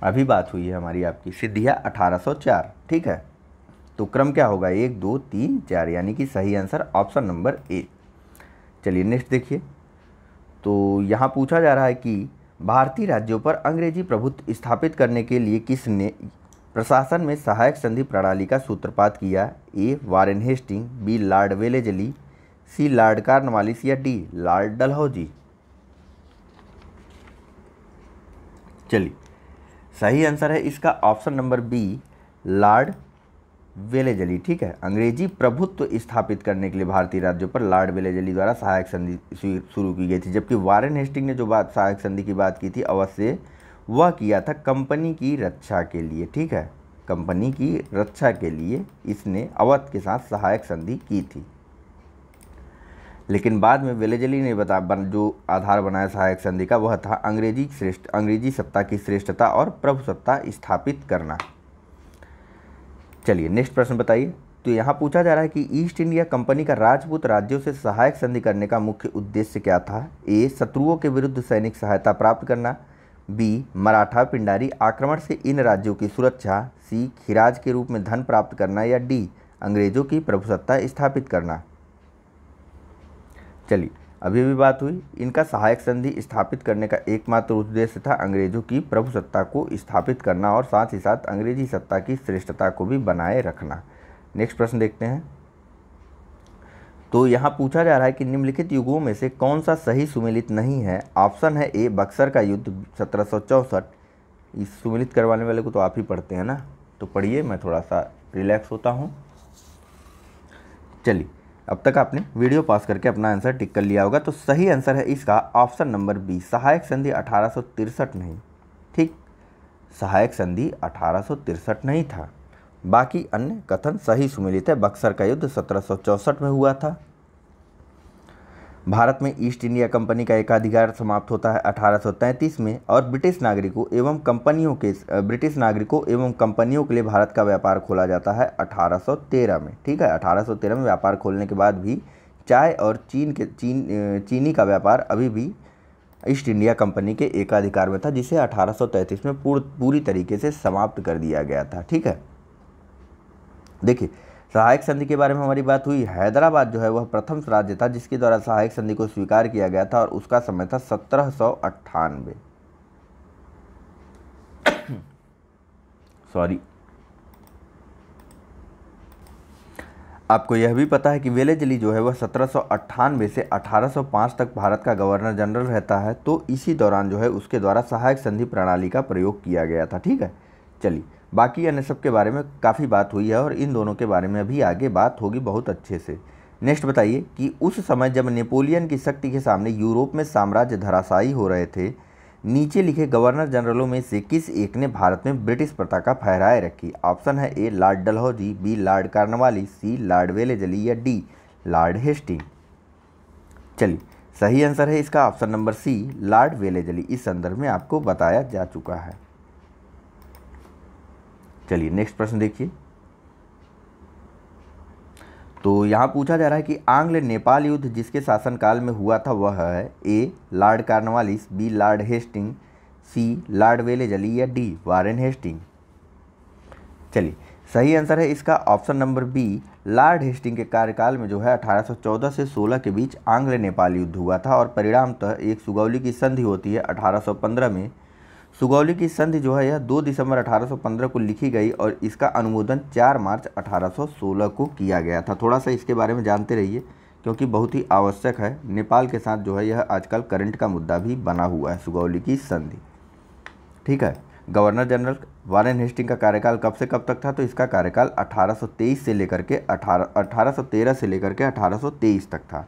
अभी बात हुई है हमारी आपकी सिद्धिया 1804 ठीक है तो क्रम क्या होगा एक दो तीन चार यानी कि सही आंसर ऑप्शन नंबर ए चलिए नेक्स्ट देखिए तो यहाँ पूछा जा रहा है कि भारतीय राज्यों पर अंग्रेजी प्रभुत्व स्थापित करने के लिए किसने प्रशासन में सहायक संधि प्रणाली का सूत्रपात किया A Warren Hasting B Lord Wellesley C Lord Cornwallis या डी लॉर्ड डलहौजी चलिए सही आंसर है इसका option number B Lord Wellesley ठीक है अंग्रेजी प्रभुत्व स्थापित करने के लिए भारतीय राज्यों पर लॉर्ड वेलेजली द्वारा सहायक संधि शुरू की गई थी जबकि वारेन हेस्टिंग ने जो बात सहायक संधि की बात की थी अवश्य वह किया था कंपनी की रक्षा के लिए ठीक है कंपनी की रक्षा के लिए इसने अवध के साथ सहायक संधि की थी लेकिन बाद में वेलेजली ने बता बन, जो आधार बनाया सहायक संधि का वह था अंग्रेजी श्रेष्ठ अंग्रेजी सत्ता की श्रेष्ठता और प्रभु सत्ता स्थापित करना चलिए नेक्स्ट प्रश्न बताइए तो यहाँ पूछा जा रहा है कि ईस्ट इंडिया कंपनी का राजपूत राज्यों से सहायक संधि करने का मुख्य उद्देश्य क्या था ए शत्रुओं के विरुद्ध सैनिक सहायता प्राप्त करना बी मराठा पिंडारी आक्रमण से इन राज्यों की सुरक्षा सी खिराज के रूप में धन प्राप्त करना या डी अंग्रेजों की प्रभुसत्ता स्थापित करना चली अभी भी बात हुई इनका सहायक संधि स्थापित करने का एकमात्र उद्देश्य था अंग्रेजों की प्रभुसत्ता को स्थापित करना और साथ ही साथ अंग्रेजी सत्ता की श्रेष्ठता को भी बनाए रखना नेक्स्ट प्रश्न देखते हैं तो यहाँ पूछा जा रहा है कि निम्नलिखित युगों में से कौन सा सही सुमिलित नहीं है ऑप्शन है ए बक्सर का युद्ध सत्रह इस सुमिलित करवाने वाले को तो आप ही पढ़ते हैं ना तो पढ़िए मैं थोड़ा सा रिलैक्स होता हूँ चलिए अब तक आपने वीडियो पास करके अपना आंसर टिक कर लिया होगा तो सही आंसर है इसका ऑप्शन नंबर बी सहायक संधि अठारह नहीं ठीक सहायक संधि अठारह नहीं था बाकी अन्य कथन सही सुमिलित है बक्सर का युद्ध सत्रह में हुआ था भारत में ईस्ट इंडिया कंपनी का एकाधिकार समाप्त होता है 1833 में और ब्रिटिश नागरिकों एवं कंपनियों के ब्रिटिश नागरिकों एवं कंपनियों के लिए भारत का व्यापार खोला जाता है 1813 में ठीक है 1813 में व्यापार खोलने के बाद भी चाय और चीन के चीन चीनी का व्यापार अभी भी ईस्ट इंडिया कंपनी के एकाधिकार में था जिसे अठारह में पूर, पूरी तरीके से समाप्त कर दिया गया था ठीक है देखिए सहायक संधि के बारे में हमारी बात हुई हैदराबाद जो है वह प्रथम राज्य था जिसके द्वारा सहायक संधि को स्वीकार किया गया था और उसका समय था सत्रह सॉरी आपको यह भी पता है कि वेलेजली जो है वह सत्रह से 1805 तक भारत का गवर्नर जनरल रहता है तो इसी दौरान जो है उसके द्वारा सहायक संधि प्रणाली का प्रयोग किया गया था ठीक है चलिए बाकी अन्य सब के बारे में काफ़ी बात हुई है और इन दोनों के बारे में भी आगे बात होगी बहुत अच्छे से नेक्स्ट बताइए कि उस समय जब नेपोलियन की शक्ति के सामने यूरोप में साम्राज्य धराशायी हो रहे थे नीचे लिखे गवर्नर जनरलों में से किस एक ने भारत में ब्रिटिश प्रथा का फहराए रखी ऑप्शन है A Lord Dalhousie B Lord Cornwallis C Lord Wellesley या डी लॉर्ड हेस्टिंग चलिए सही आंसर है इसका option number C Lord Wellesley इस संदर्भ में आपको बताया जा चुका है चलिए नेक्स्ट प्रश्न देखिए तो यहाँ पूछा जा रहा है कि आंग्ल नेपाल युद्ध जिसके शासनकाल में हुआ था वह है A Lord Cornwallis B Lord Hastings C Lord जली या डी वारेन हेस्टिंग चलिए सही आंसर है इसका option number B Lord Hastings के कार्यकाल में जो है 1814 से 16 के बीच आंग्ल नेपाल युद्ध हुआ था और परिणामतः एक सुगौली की संधि होती है अठारह में सुगौली की संधि जो है यह 2 दिसंबर 1815 को लिखी गई और इसका अनुमोदन 4 मार्च 1816 को किया गया था थोड़ा सा इसके बारे में जानते रहिए क्योंकि बहुत ही आवश्यक है नेपाल के साथ जो है यह आजकल करंट का मुद्दा भी बना हुआ है सुगौली की संधि ठीक है गवर्नर जनरल वारेन हेस्टिंग का कार्यकाल कब से कब तक था तो इसका कार्यकाल 1823 से लेकर के 18 1813 से लेकर के 1823 तक था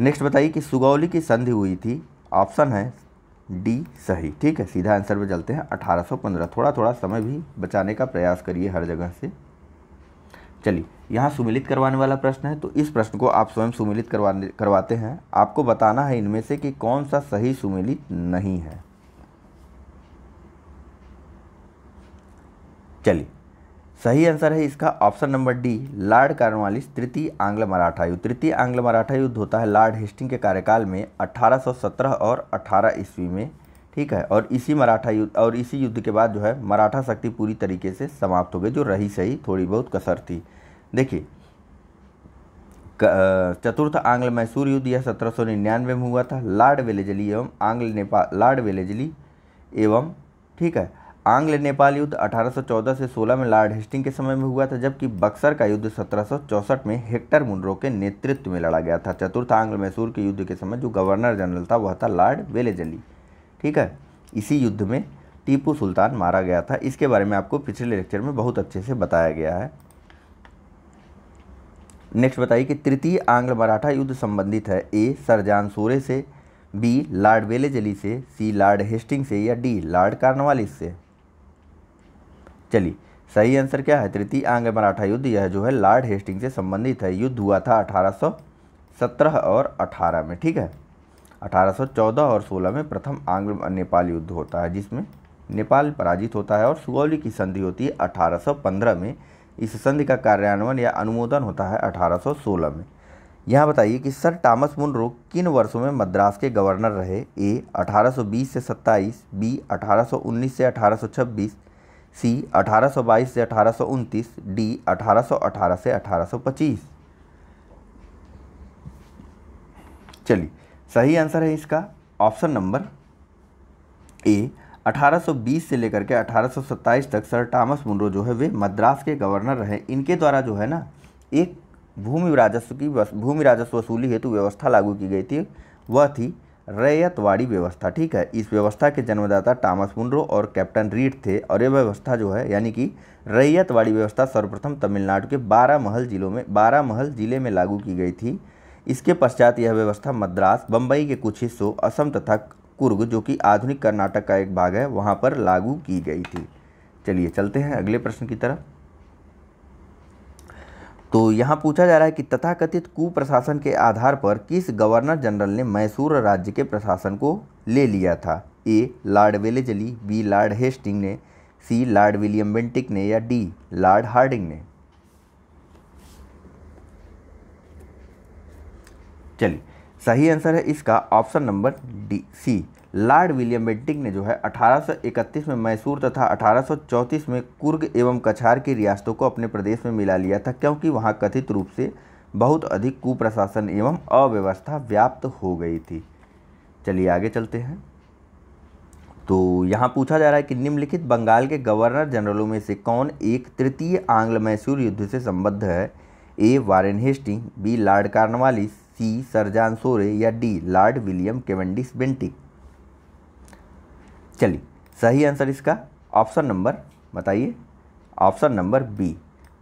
नेक्स्ट बताइए कि सुगौली की संधि हुई थी ऑप्शन है डी सही ठीक है सीधा आंसर पर चलते हैं 1815 थोड़ा थोड़ा समय भी बचाने का प्रयास करिए हर जगह से चलिए यहाँ सुमिलित करवाने वाला प्रश्न है तो इस प्रश्न को आप स्वयं सुमिलित करवाने करवाते हैं आपको बताना है इनमें से कि कौन सा सही सुमिलित नहीं है चलिए सही आंसर है इसका option number D Lord Cornwallis तृतीय आंग्ल मराठा युद्ध तृतीय आंग्ल मराठा युद्ध होता है लॉर्ड हेस्टिंग के कार्यकाल में 1817 और 18 ईस्वी में ठीक है और इसी मराठा युद्ध और इसी युद्ध के बाद जो है मराठा शक्ति पूरी तरीके से समाप्त हो गई जो रही सही थोड़ी बहुत कसर थी देखिए चतुर्थ आंग्ल मैसूर युद्ध यह सत्रह में हुआ था लॉर्ड वेलेजली एवं आंग्ल नेपाल लॉर्ड वेलेजली एवं ठीक है आंग्ल नेपाल युद्ध 1814 से 16 में लॉर्ड हेस्टिंग के समय में हुआ था जबकि बक्सर का युद्ध 1764 में हेक्टर मुंड्रो के नेतृत्व में लड़ा गया था चतुर्थ आंग्ल मैसूर के युद्ध के समय जो गवर्नर जनरल था वह था लॉर्ड वेलेजली ठीक है इसी युद्ध में टीपू सुल्तान मारा गया था इसके बारे में आपको पिछले लेक्चर में बहुत अच्छे से बताया गया है नेक्स्ट बताइए कि तृतीय आंग्ल मराठा युद्ध संबंधित है ए सरजान सोरे से बी लॉर्ड वेलेजली से सी लॉर्ड हेस्टिंग से या डी लॉर्ड कार्नवालिस से चलिए सही आंसर क्या है तृतीय आंग मराठा युद्ध यह जो है लॉर्ड हेस्टिंग से संबंधित है युद्ध हुआ था 1817 और 18 में ठीक है 1814 और 16 में प्रथम आंग्ल नेपाल युद्ध होता है जिसमें नेपाल पराजित होता है और सुगौली की संधि होती है 1815 में इस संधि का कार्यान्वयन या अनुमोदन होता है 1816 में यहाँ बताइए कि सर टॉमस मुनरो किन वर्षों में मद्रास के गवर्नर रहे ए 1820 से 27, बी 1819 से 1826, सी 1822 से अठारह डी 1818 से 1825 चलिए सही आंसर है इसका ऑप्शन नंबर ए 1820 से लेकर के 1827 तक सर टॉमस मुंड्रो जो है वे मद्रास के गवर्नर रहे इनके द्वारा जो है ना एक भूमि राजस्व की भूमि राजस्व वसूली हेतु व्यवस्था लागू की गई थी वह थी रैयतवाड़ी व्यवस्था ठीक है इस व्यवस्था के जन्मदाता टॉमस मुंड्रो और कैप्टन रीड थे और ये व्यवस्था जो है यानी कि रैयतवाड़ी व्यवस्था सर्वप्रथम तमिलनाडु के बारह महल जिलों में बारह महल जिले में लागू की गई थी इसके पश्चात यह व्यवस्था मद्रास बम्बई के कुछ हिस्सों असम तथा कुर्ग जो कि आधुनिक कर्नाटक का एक भाग है वहाँ पर लागू की गई थी चलिए चलते हैं अगले प्रश्न की तरफ तो यहाँ पूछा जा रहा है कि तथाकथित कुप्रशासन के आधार पर किस गवर्नर जनरल ने मैसूर राज्य के प्रशासन को ले लिया था A Lord Wellesley B Lord Hastings ने सी लॉर्ड विलियम बेंटिक ने या डी लॉर्ड हार्डिंग ने चलिए सही आंसर है इसका option number D C Lord William Bentinck ने जो है 1831 में मैसूर तथा 1834 में कुर्ग एवं कछार की रियासतों को अपने प्रदेश में मिला लिया था क्योंकि वहाँ कथित रूप से बहुत अधिक कुप्रशासन एवं अव्यवस्था व्याप्त हो गई थी चलिए आगे चलते हैं तो यहाँ पूछा जा रहा है कि निम्नलिखित बंगाल के गवर्नर जनरलों में से कौन एक तृतीय आंग्ल मैसूर युद्ध से संबद्ध है A Warren Hasting B Lord Cornwallis C Sir John Shore या D Lord William Cavendish Bentinck चलिए सही आंसर इसका ऑप्शन नंबर बताइए ऑप्शन नंबर बी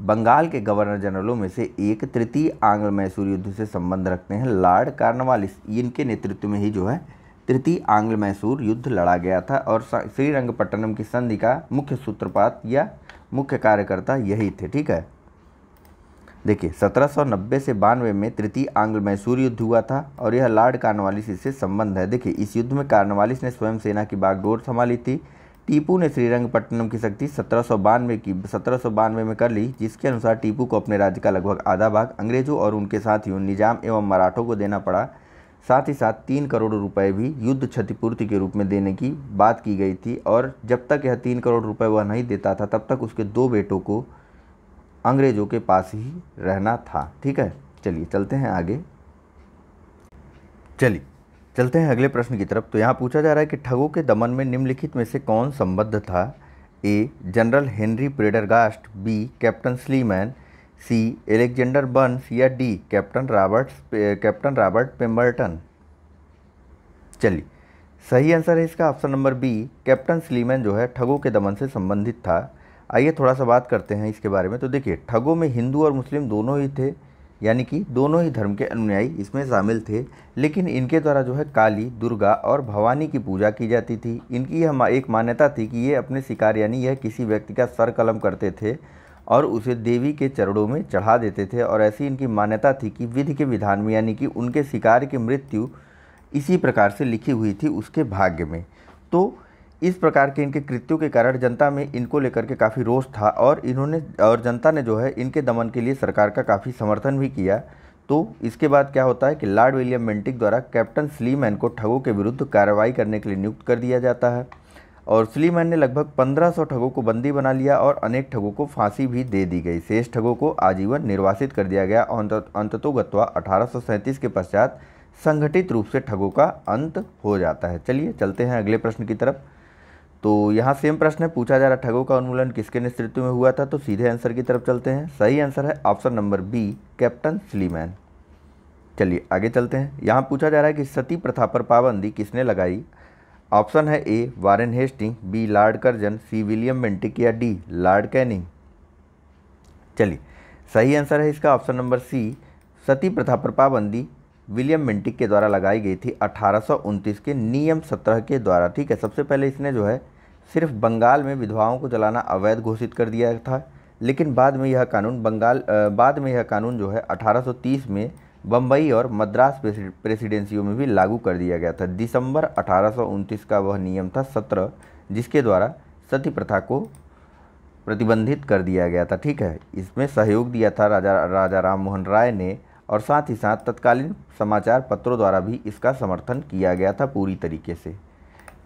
बंगाल के गवर्नर जनरलों में से एक तृतीय आंग्ल मैसूर युद्ध से संबंध रखते हैं लॉर्ड कार्नवालिस इनके नेतृत्व में ही जो है तृतीय आंग्ल मैसूर युद्ध लड़ा गया था और श्रीरंगपट्टनम की संधि का मुख्य सूत्रपात या मुख्य कार्यकर्ता यही थे ठीक है देखिए 1790 से बानवे में तृतीय आंग्ल मैसूर युद्ध हुआ था और यह लॉर्ड कार्नवालिस इससे संबंध है देखिए इस युद्ध में कार्नवालिस ने स्वयं सेना की बागडोर संभाली थी टीपू ने श्रीरंगपट्टनम की शक्ति सत्रह की सत्रह में कर ली जिसके अनुसार टीपू को अपने राज्य का लगभग आधा भाग अंग्रेजों और उनके साथियों निजाम एवं मराठों को देना पड़ा साथ ही साथ तीन करोड़ रुपए भी युद्ध क्षतिपूर्ति के रूप में देने की बात की गई थी और जब तक यह तीन करोड़ रुपए वह नहीं देता था तब तक उसके दो बेटों को अंग्रेज़ों के पास ही रहना था ठीक है चलिए चलते हैं आगे चलिए चलते हैं अगले प्रश्न की तरफ तो यहाँ पूछा जा रहा है कि ठगों के दमन में निम्नलिखित में से कौन संबद्ध था A General Henry Prendergast B Captain Sleeman C Alexander Burnes या D Captain Roberts Captain Robert Pemberton चलिए सही आंसर है इसका option number B Captain Sleeman जो है ठगों के दमन से संबंधित था आइए थोड़ा सा बात करते हैं इसके बारे में तो देखिए ठगों में हिंदू और मुस्लिम दोनों ही थे यानी कि दोनों ही धर्म के अनुयायी इसमें शामिल थे लेकिन इनके द्वारा जो है काली दुर्गा और भवानी की पूजा की जाती थी इनकी यह एक मान्यता थी कि ये अपने शिकार यानी यह किसी व्यक्ति का सर कलम करते थे और उसे देवी के चरणों में चढ़ा देते थे और ऐसी इनकी मान्यता थी कि विधि के विधान में यानी कि उनके शिकार की मृत्यु इसी प्रकार से लिखी हुई थी उसके भाग्य में तो इस प्रकार के इनके कृत्यों के कारण जनता में इनको लेकर के काफ़ी रोष था और इन्होंने और जनता ने जो है इनके दमन के लिए सरकार का काफ़ी समर्थन भी किया तो इसके बाद क्या होता है कि लॉर्ड विलियम मेंटिक द्वारा कैप्टन स्लीमैन को ठगों के विरुद्ध कार्रवाई करने के लिए नियुक्त कर दिया जाता है और स्लीमैन ने लगभग 1500 ठगों को बंदी बना लिया और अनेक ठगों को फांसी भी दे दी गई शेष ठगों को आजीवन निर्वासित कर दिया गया अंततोगत्वा अठारह के पश्चात संगठित रूप से ठगों का अंत हो जाता है चलिए चलते हैं अगले प्रश्न की तरफ तो यहाँ सेम प्रश्न है पूछा जा रहा ठगों का उन्मूलन किसके नेतृत्व में हुआ था तो सीधे आंसर की तरफ चलते हैं सही आंसर है option number B Captain Sleeman चलिए आगे चलते हैं यहाँ पूछा जा रहा है कि सती प्रथा पर पाबंदी किसने लगाई ऑप्शन है A Warren Hasting B Lord Curzon C William Bentinck या डी लॉर्ड कैनिंग चलिए सही आंसर है इसका ऑप्शन नंबर सी सती प्रथा पर पाबंदी विलियम मिंटिक के द्वारा लगाई गई थी अठारह के नियम सत्रह के द्वारा ठीक है सबसे पहले इसने जो है सिर्फ बंगाल में विधवाओं को जलाना अवैध घोषित कर दिया था लेकिन बाद में यह कानून बंगाल बाद में यह कानून जो है 1830 में बम्बई और मद्रास प्रेसिडेंसियों में भी लागू कर दिया गया था दिसंबर अठारह का वह नियम था सत्रह जिसके द्वारा सती प्रथा को प्रतिबंधित कर दिया गया था ठीक है इसमें सहयोग दिया था राजा राजा राम मोहन राय ने और साथ ही साथ तत्कालीन समाचार पत्रों द्वारा भी इसका समर्थन किया गया था पूरी तरीके से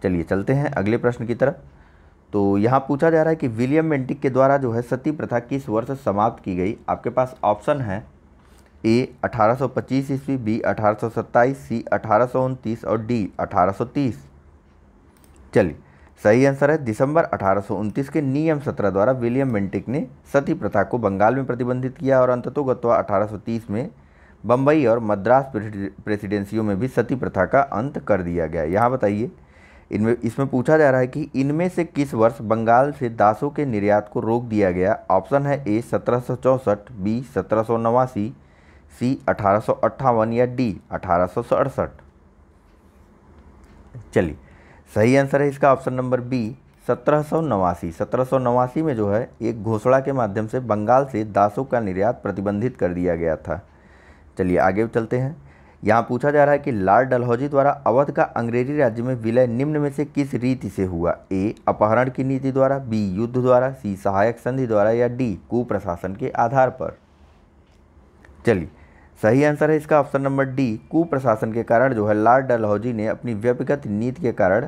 चलिए चलते हैं अगले प्रश्न की तरफ तो यहाँ पूछा जा रहा है कि विलियम मेंटिक के द्वारा जो है सती प्रथा किस वर्ष समाप्त की गई आपके पास ऑप्शन है ए 1825 ईस्वी बी 1827 सी अठारह और डी 1830 चलिए सही आंसर है दिसंबर अठारह के नियम सत्रह द्वारा विलियम मेंटिक ने सती प्रथा को बंगाल में प्रतिबंधित किया और अंततोगत्वा 1830 में बम्बई और मद्रास प्रेसिडेंसियों में भी सती प्रथा का अंत कर दिया गया यहाँ बताइए इनमें इसमें पूछा जा रहा है कि इनमें से किस वर्ष बंगाल से दासों के निर्यात को रोक दिया गया ऑप्शन है ए सत्रह बी सत्रह सी अठारह या डी अठारह चलिए सही आंसर है इसका ऑप्शन नंबर बी सत्रह सौ में जो है एक घोषणा के माध्यम से बंगाल से दासों का निर्यात प्रतिबंधित कर दिया गया था चलिए आगे चलते हैं यहाँ पूछा जा रहा है कि लाल डलहौजी द्वारा अवध का अंग्रेजी राज्य में विलय निम्न में से किस रीति से हुआ ए अपहरण की नीति द्वारा बी युद्ध द्वारा सी सहायक संधि द्वारा या डी कुप्रशासन के आधार पर चलिए सही आंसर है इसका ऑप्शन नंबर डी कुप्रशासन के कारण जो है लॉर्ड डलहौजी ने अपनी व्यक्तिगत नीति के कारण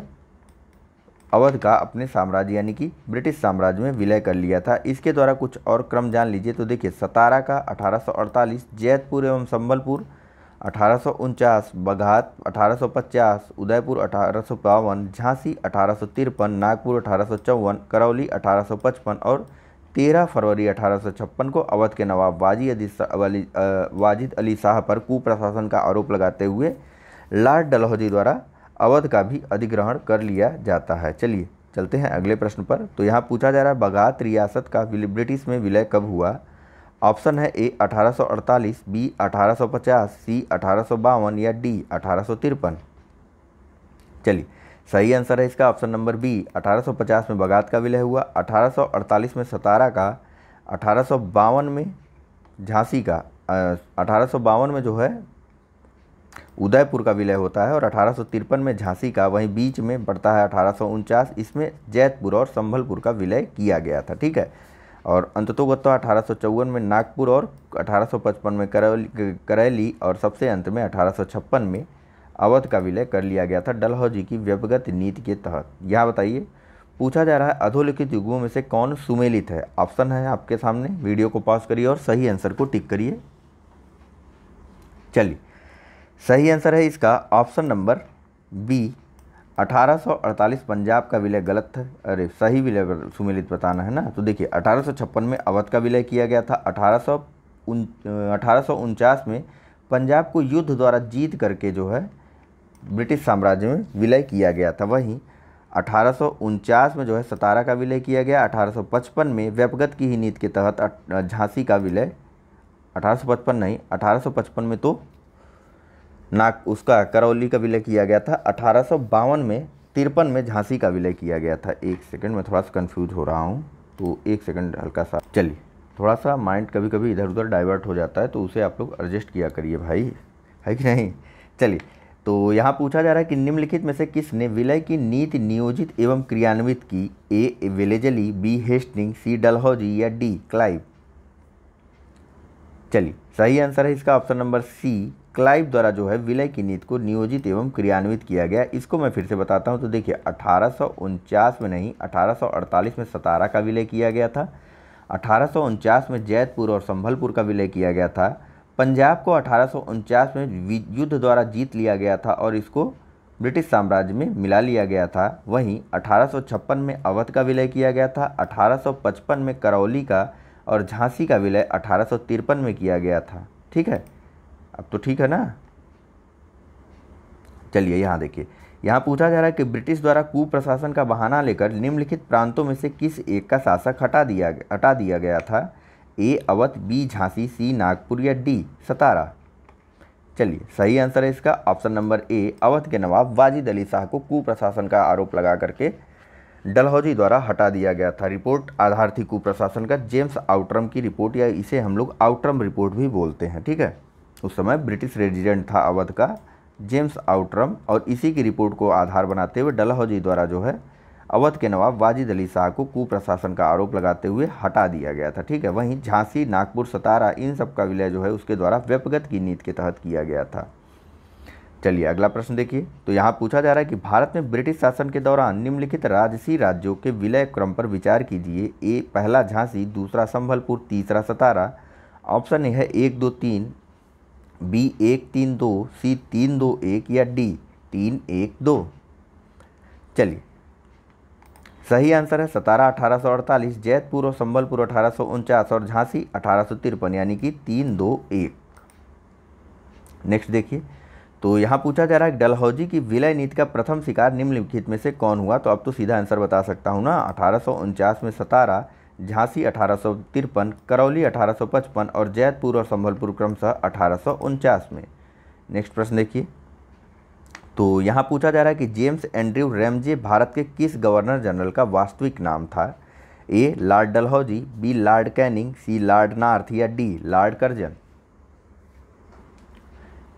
अवध का अपने साम्राज्य यानी कि ब्रिटिश साम्राज्य में विलय कर लिया था इसके द्वारा कुछ और क्रम जान लीजिए तो देखिए सतारा का 1848 जैतपुर एवं संबलपुर अठारह बघात 1850 उदयपुर अठारह झांसी अठारह नागपुर अठारह करौली अठारह और 13 फरवरी अठारह को अवध के नवाब वाजिद अली वाजिद अली शाह पर कुप्रशासन का आरोप लगाते हुए लॉर्ड डलहौजी द्वारा अवध का भी अधिग्रहण कर लिया जाता है चलिए चलते हैं अगले प्रश्न पर तो यहाँ पूछा जा रहा है बगात रियासत का ब्रिटिश में विलय कब हुआ ऑप्शन है ए 1848, बी 1850, सी अठारह या डी अठारह चलिए सही आंसर है इसका ऑप्शन नंबर बी 1850 में बगात का विलय हुआ 1848 में सतारा का अठारह में झांसी का अठारह में जो है उदयपुर का विलय होता है और अठारह में झांसी का वहीं बीच में बढ़ता है अठारह इसमें जैतपुर और संभलपुर का विलय किया गया था ठीक है और अंततोगत्ता अठारह में नागपुर और 1855 में करैली और सबसे अंत में अठारह में अवध का विलय कर लिया गया था डलहौजी की व्यवगत नीति के तहत यह बताइए पूछा जा रहा है अधोलिखित युगों में से कौन सुमेलित है ऑप्शन है आपके सामने वीडियो को पॉज करिए और सही आंसर को टिक करिए चलिए सही आंसर है इसका ऑप्शन नंबर बी 1848 पंजाब का विलय गलत था अरे सही विलय सुमिलित बताना है ना तो देखिए अठारह में अवध का विलय किया गया था अठारह उन, में पंजाब को युद्ध द्वारा जीत करके जो है ब्रिटिश साम्राज्य में विलय किया गया था वहीं अठारह में जो है सतारा का विलय किया गया 1855 में व्यपगत की ही नीति के तहत झांसी का विलय 1855 नहीं 1855 में तो नाग उसका करौली का विलय किया गया था अठारह में तिरपन में झांसी का विलय किया गया था एक सेकंड में थोड़ा सा कंफ्यूज हो रहा हूँ तो एक सेकंड हल्का सा चलिए थोड़ा सा माइंड कभी कभी इधर उधर डाइवर्ट हो जाता है तो उसे आप लोग एडजस्ट किया करिए भाई है कि नहीं चलिए तो यहाँ पूछा जा रहा है कि निम्नलिखित में से किसने विलय की नीति नियोजित एवं क्रियान्वित की A Wellesley B Hastings C Dalhousie या डी क्लाइव चलिए सही आंसर है इसका ऑप्शन नंबर सी क्लाइव द्वारा जो है विलय की नीति को नियोजित एवं क्रियान्वित किया गया इसको मैं फिर से बताता हूँ तो देखिए अठारह में नहीं अठारह में सतारा का विलय किया गया था अठारह में जैतपुर और संभलपुर का विलय किया गया था पंजाब को अठारह में युद्ध द्वारा जीत लिया गया था और इसको ब्रिटिश साम्राज्य में मिला लिया गया था वहीं 1856 में अवध का विलय किया गया था 1855 में करौली का और झांसी का विलय अठारह में किया गया था ठीक है अब तो ठीक है ना चलिए यहाँ देखिए यहाँ पूछा जा रहा है कि ब्रिटिश द्वारा कुप्रशासन प्रशासन का बहाना लेकर निम्नलिखित प्रांतों में से किस एक का शासक हटा दिया हटा दिया गया था A Awadh B Jhansi C Nagpur या डी सतारा चलिए सही आंसर है इसका ऑप्शन नंबर ए अवध के नवाब वाजिद अली शाह को कुप्रशासन का आरोप लगा करके डलहौजी द्वारा हटा दिया गया था रिपोर्ट आधार थी कुप्रशासन का जेम्स आउटरम की रिपोर्ट या इसे हम लोग आउटरम रिपोर्ट भी बोलते हैं ठीक है उस समय ब्रिटिश रेजिडेंट था अवध का जेम्स आउटरम और इसी की रिपोर्ट को आधार बनाते हुए डलहौजी द्वारा जो है अवध के नवाब वाजिद अली शाह को कुप्रशासन का आरोप लगाते हुए हटा दिया गया था ठीक है वहीं झांसी नागपुर सतारा इन सब का विलय जो है उसके द्वारा व्यपगत की नीति के तहत किया गया था चलिए अगला प्रश्न देखिए तो यहाँ पूछा जा रहा है कि भारत में ब्रिटिश शासन के दौरान निम्नलिखित राजसी राज्यों के विलय क्रम पर विचार कीजिए ए पहला झांसी दूसरा संभलपुर तीसरा सतारा ऑप्शन है एक दो तीन बी एक तीन दो सी तीन दो एक या डी तीन एक दो चलिए सही आंसर है सतारा अठारह सौ अड़तालीस जैतपुर और संबलपुर अठारह सौ उनचास और झांसी अठारह सौ तिरपन यानी कि तीन दो एक नेक्स्ट देखिए तो यहाँ पूछा जा रहा है डलहौजी की विलय नीति का प्रथम शिकार निम्नलिखित में से कौन हुआ तो अब तो सीधा आंसर बता सकता हूँ ना अठारह में सतारा झांसी अठारह करौली अठारह और जैतपुर और संभलपुर क्रमशः अठारह में नेक्स्ट प्रश्न देखिए तो यहाँ पूछा जा रहा है कि जेम्स एंड्रयू रैमजे भारत के किस गवर्नर जनरल का वास्तविक नाम था A Lord Dalhousie B Lord Canning C Lord North या डी लॉर्ड करजन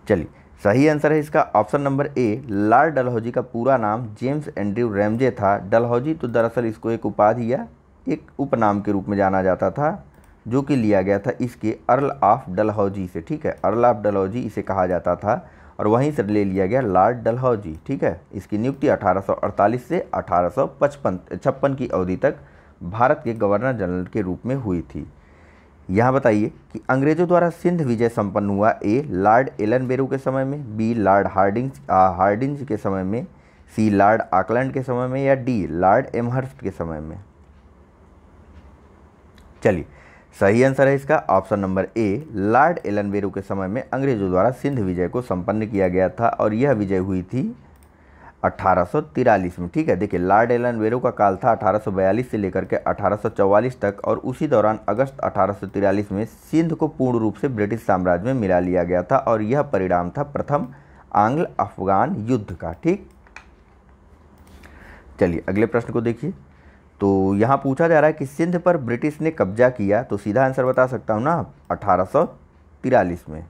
चलिए सही आंसर है इसका option number A Lord Dalhousie का पूरा नाम जेम्स एंड्रयू रैमजे था डलहौजी तो दरअसल इसको एक उपाधि या एक उपनाम के रूप में जाना जाता था जो कि लिया गया था इसके अर्ल ऑफ डलहौजी से ठीक है अर्ल ऑफ डलहौजी इसे कहा जाता था और वहीं से ले लिया गया लॉर्ड डलहौजी ठीक है इसकी नियुक्ति 1848 से अठारह छप्पन की अवधि तक भारत के गवर्नर जनरल के रूप में हुई थी यहाँ बताइए कि अंग्रेज़ों द्वारा सिंध विजय संपन्न हुआ ए लॉर्ड एलन बेरू के समय में बी लॉर्ड हार्डिंग्स हार्डिंग्स के समय में सी लॉर्ड आकलैंड के समय में या डी लॉर्ड एमहर्स्ट के समय में चलिए सही आंसर है इसका option number A Lord Ellenborough के समय में अंग्रेजों द्वारा सिंध विजय को संपन्न किया गया था और यह विजय हुई थी 1843 में ठीक है देखिए लॉर्ड एलन वेरो का काल था 1842 से लेकर के 1844 तक और उसी दौरान अगस्त 1843 में सिंध को पूर्ण रूप से ब्रिटिश साम्राज्य में मिला लिया गया था और यह परिणाम था प्रथम आंग्ल अफगान युद्ध का ठीक चलिए अगले प्रश्न को देखिए तो यहाँ पूछा जा रहा है कि सिंध पर ब्रिटिश ने कब्जा किया तो सीधा आंसर बता सकता हूँ ना अठारह में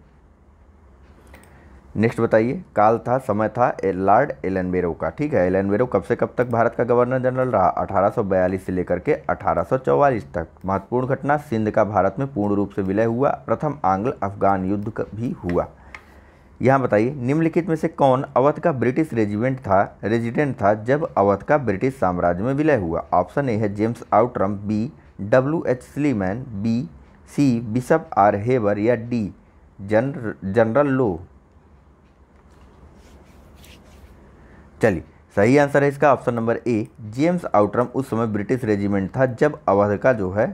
नेक्स्ट बताइए काल था समय था लॉर्ड एलनबेरो का ठीक है एलनबेरो कब से कब तक भारत का गवर्नर जनरल रहा 1842 से लेकर के 1844 तक महत्वपूर्ण घटना सिंध का भारत में पूर्ण रूप से विलय हुआ प्रथम आंग्ल अफगान युद्ध भी हुआ यहाँ बताइए निम्नलिखित में से कौन अवध का ब्रिटिश रेजिमेंट था रेजिडेंट था जब अवध का ब्रिटिश साम्राज्य में विलय हुआ ऑप्शन ए है James Outram B W H Sleeman B C Bishop R Heber या डी जन जनरल लो चलिए सही आंसर है इसका option number A James Outram उस समय ब्रिटिश रेजिमेंट था जब अवध का जो है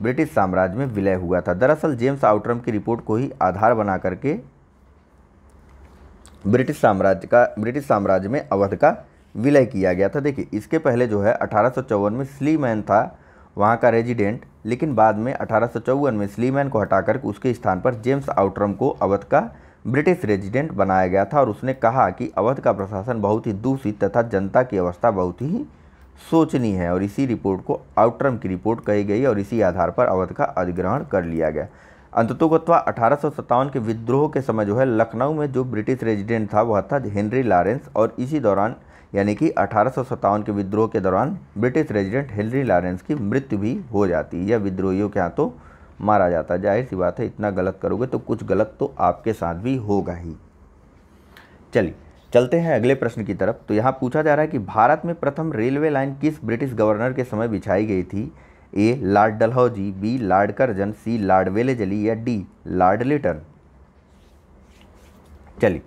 ब्रिटिश साम्राज्य में विलय हुआ था दरअसल जेम्स आउट्रम की रिपोर्ट को ही आधार बना करके ब्रिटिश साम्राज्य का ब्रिटिश साम्राज्य में अवध का विलय किया गया था देखिए इसके पहले जो है अठारह में स्लीमैन था वहाँ का रेजिडेंट लेकिन बाद में अठारह में स्लीमैन को हटाकर उसके स्थान पर जेम्स आउट्रम को अवध का ब्रिटिश रेजिडेंट बनाया गया था और उसने कहा कि अवध का प्रशासन बहुत ही दूषित तथा जनता की अवस्था बहुत ही सोचनी है और इसी रिपोर्ट को आउट्रम की रिपोर्ट कही गई और इसी आधार पर अवध का अधिग्रहण कर लिया गया अंततोगत्वा अठारह के विद्रोह के समय जो है लखनऊ में जो ब्रिटिश रेजिडेंट था वह था हेनरी लॉरेंस और इसी दौरान यानी कि अठारह के विद्रोह के दौरान ब्रिटिश रेजिडेंट हेनरी लॉरेंस की मृत्यु भी हो जाती है या विद्रोहियों के हाथों तो मारा जाता है जाहिर सी बात है इतना गलत करोगे तो कुछ गलत तो आपके साथ भी होगा ही चलिए चलते हैं अगले प्रश्न की तरफ तो यहाँ पूछा जा रहा है कि भारत में प्रथम रेलवे लाइन किस ब्रिटिश गवर्नर के समय बिछाई गई थी A Lord Dalhousie B Lord Curzon C Lord Wellesley या डी लार्ड लिटन चलिए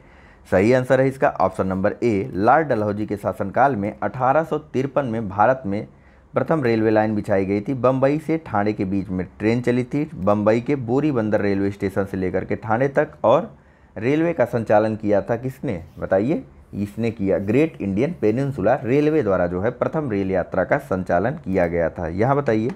सही आंसर है इसका option number A Lord Dalhousie के शासनकाल में अठारह में भारत में प्रथम रेलवे लाइन बिछाई गई थी बम्बई से ठाणे के बीच में ट्रेन चली थी बम्बई के बोरी बंदर रेलवे स्टेशन से लेकर के ठाणे तक और रेलवे का संचालन किया था किसने बताइए इसने किया ग्रेट इंडियन पेनिनसुला रेलवे द्वारा जो है प्रथम रेल यात्रा का संचालन किया गया था यहाँ बताइए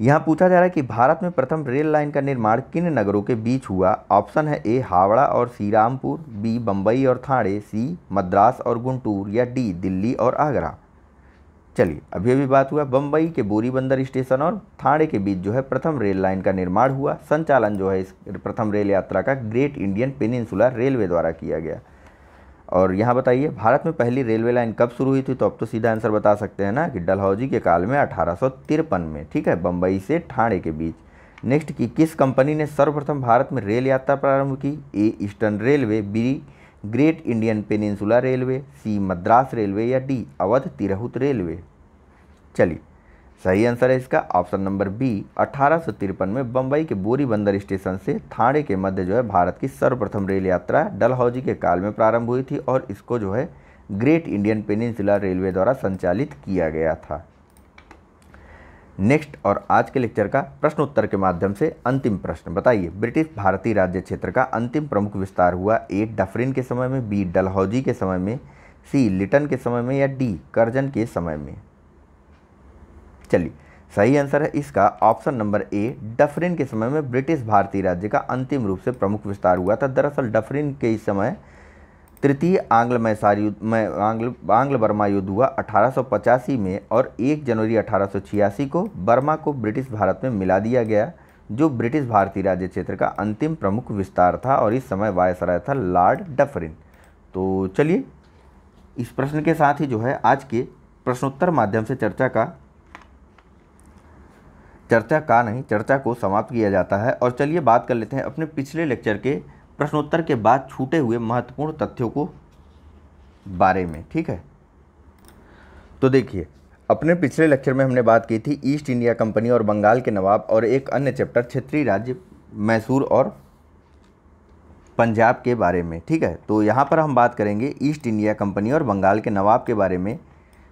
यहाँ पूछा जा रहा है कि भारत में प्रथम रेल लाइन का निर्माण किन नगरों के बीच हुआ ऑप्शन है ए हावड़ा और सीरामपुर बी बम्बई और थाड़े सी मद्रास और गुंटूर या डी दिल्ली और आगरा चलिए अभी अभी बात हुआ बम्बई के बोरी बंदर स्टेशन और थाड़े के बीच जो है प्रथम रेल लाइन का निर्माण हुआ संचालन जो है इस प्रथम रेल यात्रा का ग्रेट इंडियन पेनिनसुला रेलवे द्वारा किया गया और यहाँ बताइए भारत में पहली रेलवे लाइन कब शुरू हुई थी तो अब तो सीधा आंसर बता सकते हैं ना कि डलहौजी के काल में अठारह में ठीक है बम्बई से ठाणे के बीच नेक्स्ट की किस कंपनी ने सर्वप्रथम भारत में रेल यात्रा प्रारंभ की A Eastern Railway B Great Indian Peninsula Railway C Madras Railway या डी अवध तिरहुत रेलवे चलिए सही आंसर है इसका ऑप्शन नंबर बी अठारह में बम्बई के बोरी बंदर स्टेशन से थाने के मध्य जो है भारत की सर्वप्रथम रेल यात्रा डलहौजी के काल में प्रारंभ हुई थी और इसको जो है ग्रेट इंडियन पेनिनसुला रेलवे द्वारा संचालित किया गया था नेक्स्ट और आज के लेक्चर का प्रश्न उत्तर के माध्यम से अंतिम प्रश्न बताइए ब्रिटिश भारतीय राज्य क्षेत्र का अंतिम प्रमुख विस्तार हुआ ए डफरिन के समय में बी डलहौजी के समय में सी लिटन के समय में या डी करजन के समय में चली सही आंसर है इसका ऑप्शन नंबर ए डफरिन के समय में ब्रिटिश भारतीय राज्य का अंतिम रूप से प्रमुख विस्तार हुआ था दरअसल डफरिन के इस समय तृतीय आंग्ल मैसार युद्ध में आंग्ल आंग्ल बर्मा युद्ध हुआ अठारह में और 1 जनवरी अठारह को बर्मा को ब्रिटिश भारत में मिला दिया गया जो ब्रिटिश भारतीय राज्य क्षेत्र का अंतिम प्रमुख विस्तार था और इस समय वायसराय था लॉर्ड डफरिन तो चलिए इस प्रश्न के साथ ही जो है आज के प्रश्नोत्तर माध्यम से चर्चा का चर्चा का नहीं चर्चा को समाप्त किया जाता है और चलिए बात कर लेते हैं अपने पिछले लेक्चर के प्रश्नोत्तर के बाद छूटे हुए महत्वपूर्ण तथ्यों को बारे में ठीक है तो देखिए अपने पिछले लेक्चर में हमने बात की थी ईस्ट इंडिया कंपनी और बंगाल के नवाब और एक अन्य चैप्टर क्षेत्रीय राज्य मैसूर और पंजाब के बारे में ठीक है तो यहाँ पर हम बात करेंगे ईस्ट इंडिया कंपनी और बंगाल के नवाब के बारे में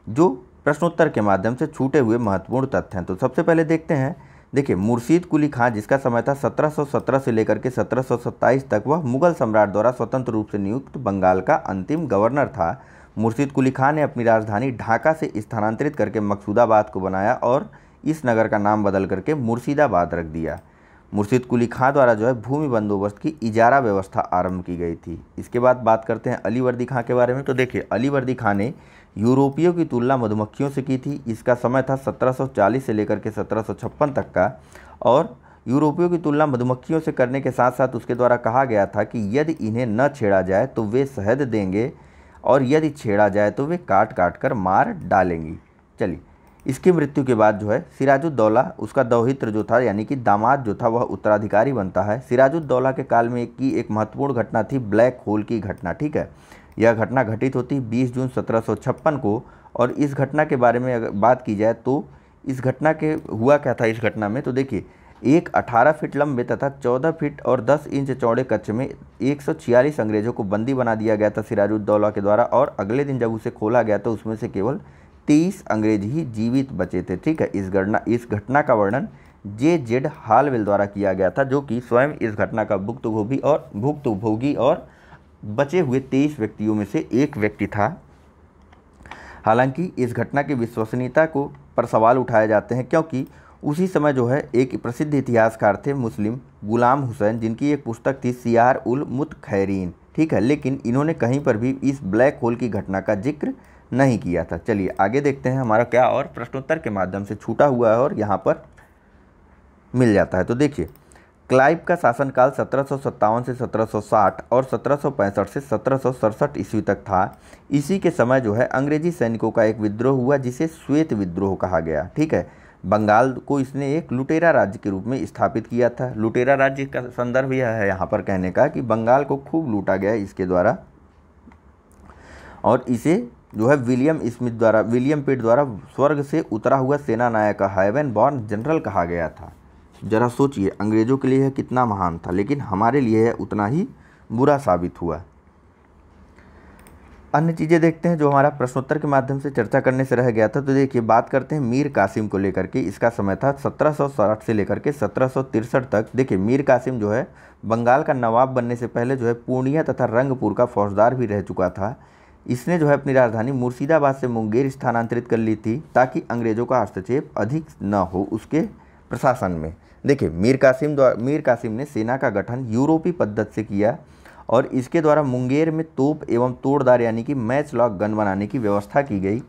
जो प्रश्नोत्तर के माध्यम से छूटे हुए महत्वपूर्ण तथ्य हैं तो सबसे पहले देखते हैं देखिए मुर्शीद कुली खां जिसका समय था 1717 से लेकर के 1727 तक वह मुगल सम्राट द्वारा स्वतंत्र रूप से नियुक्त बंगाल का अंतिम गवर्नर था मुर्शीद कुली खां ने अपनी राजधानी ढाका से स्थानांतरित करके मकसूदाबाद को बनाया और इस नगर का नाम बदल करके मुर्शीदाबाद रख दिया मुर्शीद कुली खां द्वारा जो है भूमि बंदोबस्त की इजारा व्यवस्था आरंभ की गई थी इसके बाद बात करते हैं अलीवर्दी खां के बारे में तो देखिए अलीवर्दी खां ने यूरोपियों की तुलना मधुमक्खियों से की थी इसका समय था 1740 से लेकर के 1756 तक का और यूरोपियों की तुलना मधुमक्खियों से करने के साथ साथ उसके द्वारा कहा गया था कि यदि इन्हें न छेड़ा जाए तो वे शहद देंगे और यदि छेड़ा जाए तो वे काट काट कर मार डालेंगी चलिए इसकी मृत्यु के बाद जो है सिराजुद्दौला उसका दौहित्र जो था यानी कि दामाद जो था वह उत्तराधिकारी बनता है सिराजुद्दौला के काल में की एक महत्वपूर्ण घटना थी ब्लैक होल की घटना ठीक है यह घटना घटित होती 20 जून सत्रह को और इस घटना के बारे में अगर बात की जाए तो इस घटना के हुआ क्या था इस घटना में तो देखिए एक 18 फीट लंबे तथा 14 फीट और 10 इंच चौड़े कच्छ में एक अंग्रेज़ों को बंदी बना दिया गया था सिराजुद्दौला के द्वारा और अगले दिन जब उसे खोला गया तो उसमें से केवल 30 अंग्रेज ही जीवित बचे थे ठीक है इस घटना इस घटना का वर्णन जे जेड हालवेल द्वारा किया गया था जो कि स्वयं इस घटना का भुक्त और भुक्तभोगी और बचे हुए तेईस व्यक्तियों में से एक व्यक्ति था हालांकि इस घटना की विश्वसनीयता को पर सवाल उठाए जाते हैं क्योंकि उसी समय जो है एक प्रसिद्ध इतिहासकार थे मुस्लिम गुलाम हुसैन जिनकी एक पुस्तक थी सियार उल मुत खैरीन ठीक है लेकिन इन्होंने कहीं पर भी इस ब्लैक होल की घटना का जिक्र नहीं किया था चलिए आगे देखते हैं हमारा क्या और प्रश्नोत्तर के माध्यम से छूटा हुआ है और यहाँ पर मिल जाता है तो देखिए क्लाइव का शासनकाल सत्रह से 1760 और सत्रह से सत्रह ईस्वी तक था इसी के समय जो है अंग्रेजी सैनिकों का एक विद्रोह हुआ जिसे श्वेत विद्रोह कहा गया ठीक है बंगाल को इसने एक लुटेरा राज्य के रूप में स्थापित किया था लुटेरा राज्य का संदर्भ यह है यहाँ पर कहने का कि बंगाल को खूब लूटा गया इसके द्वारा और इसे जो है विलियम स्मिथ द्वारा विलियम पेट द्वारा स्वर्ग से उतरा हुआ सेना नायक हाइवन बॉर्न जनरल कहा गया था ज़रा सोचिए अंग्रेज़ों के लिए यह कितना महान था लेकिन हमारे लिए यह उतना ही बुरा साबित हुआ अन्य चीज़ें देखते हैं जो हमारा प्रश्नोत्तर के माध्यम से चर्चा करने से रह गया था तो देखिए बात करते हैं मीर कासिम को लेकर के इसका समय था सत्रह से लेकर के सत्रह तक देखिए मीर कासिम जो है बंगाल का नवाब बनने से पहले जो है पूर्णिया तथा रंगपुर का फौजदार भी रह चुका था इसने जो है अपनी राजधानी मुर्शिदाबाद से मुंगेर स्थानांतरित कर ली थी ताकि अंग्रेज़ों का हस्तक्षेप अधिक न हो उसके प्रशासन में देखिए मीर कासिम द्वारा मीर कासिम ने सेना का गठन यूरोपीय पद्धत से किया और इसके द्वारा मुंगेर में तोप एवं तोड़दार यानी कि मैच लॉक गन बनाने की व्यवस्था की गई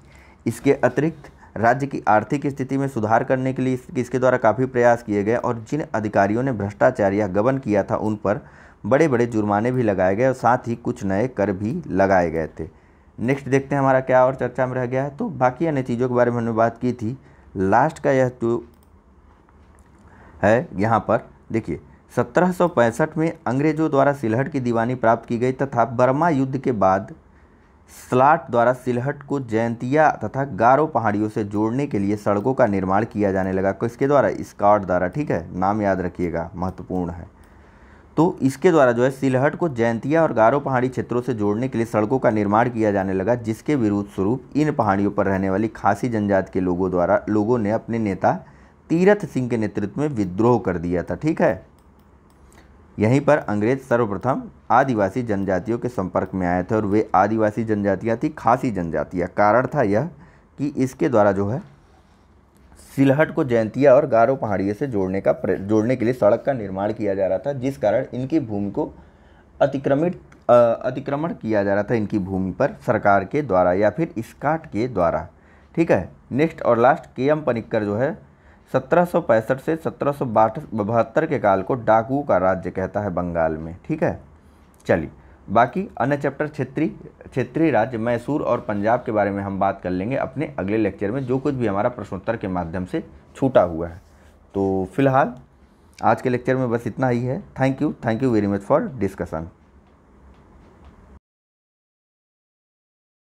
इसके अतिरिक्त राज्य की आर्थिक स्थिति में सुधार करने के लिए इसके द्वारा काफ़ी प्रयास किए गए और जिन अधिकारियों ने भ्रष्टाचार या गबन किया था उन पर बड़े बड़े जुर्माने भी लगाए गए और साथ ही कुछ नए कर भी लगाए गए थे नेक्स्ट देखते हैं हमारा क्या और चर्चा में रह गया है तो बाकी अन्य चीज़ों के बारे में हमने बात की थी लास्ट का यह जो तो है यहाँ पर देखिए सत्रह में अंग्रेजों द्वारा सिलहट की दीवानी प्राप्त की गई तथा बर्मा युद्ध के बाद स्लाट द्वारा सिलहट को जयंतिया तथा गारो पहाड़ियों से जोड़ने के लिए सड़कों का निर्माण किया जाने लगा किसके द्वारा स्कॉट द्वारा ठीक है नाम याद रखिएगा महत्वपूर्ण है तो इसके द्वारा जो है सिलहट को जयंतिया और गारो पहाड़ी क्षेत्रों से जोड़ने के लिए सड़कों का निर्माण किया जाने लगा जिसके विरुद्ध स्वरूप इन पहाड़ियों पर रहने वाली खासी जनजाति के लोगों द्वारा लोगों ने अपने नेता तीरथ सिंह के नेतृत्व में विद्रोह कर दिया था ठीक है यहीं पर अंग्रेज सर्वप्रथम आदिवासी जनजातियों के संपर्क में आए थे और वे आदिवासी जनजातियाँ थी खासी जनजातियाँ कारण था यह कि इसके द्वारा जो है सिलहट को जयंतिया और गारो पहाड़ियों से जोड़ने का जोड़ने के लिए सड़क का निर्माण किया जा रहा था जिस कारण इनकी भूमि को अतिक्रमित अतिक्रमण किया जा रहा था इनकी भूमि पर सरकार के द्वारा या फिर स्काट के द्वारा ठीक है नेक्स्ट और लास्ट के एम पनिक्कर जो है सत्रह से सत्रह बहत्तर के काल को डाकू का राज्य कहता है बंगाल में ठीक है चलिए बाकी अन्य चैप्टर क्षेत्रीय क्षेत्रीय राज्य मैसूर और पंजाब के बारे में हम बात कर लेंगे अपने अगले लेक्चर में जो कुछ भी हमारा प्रश्नोत्तर के माध्यम से छूटा हुआ है तो फिलहाल आज के लेक्चर में बस इतना ही है thank you thank you very much for discussion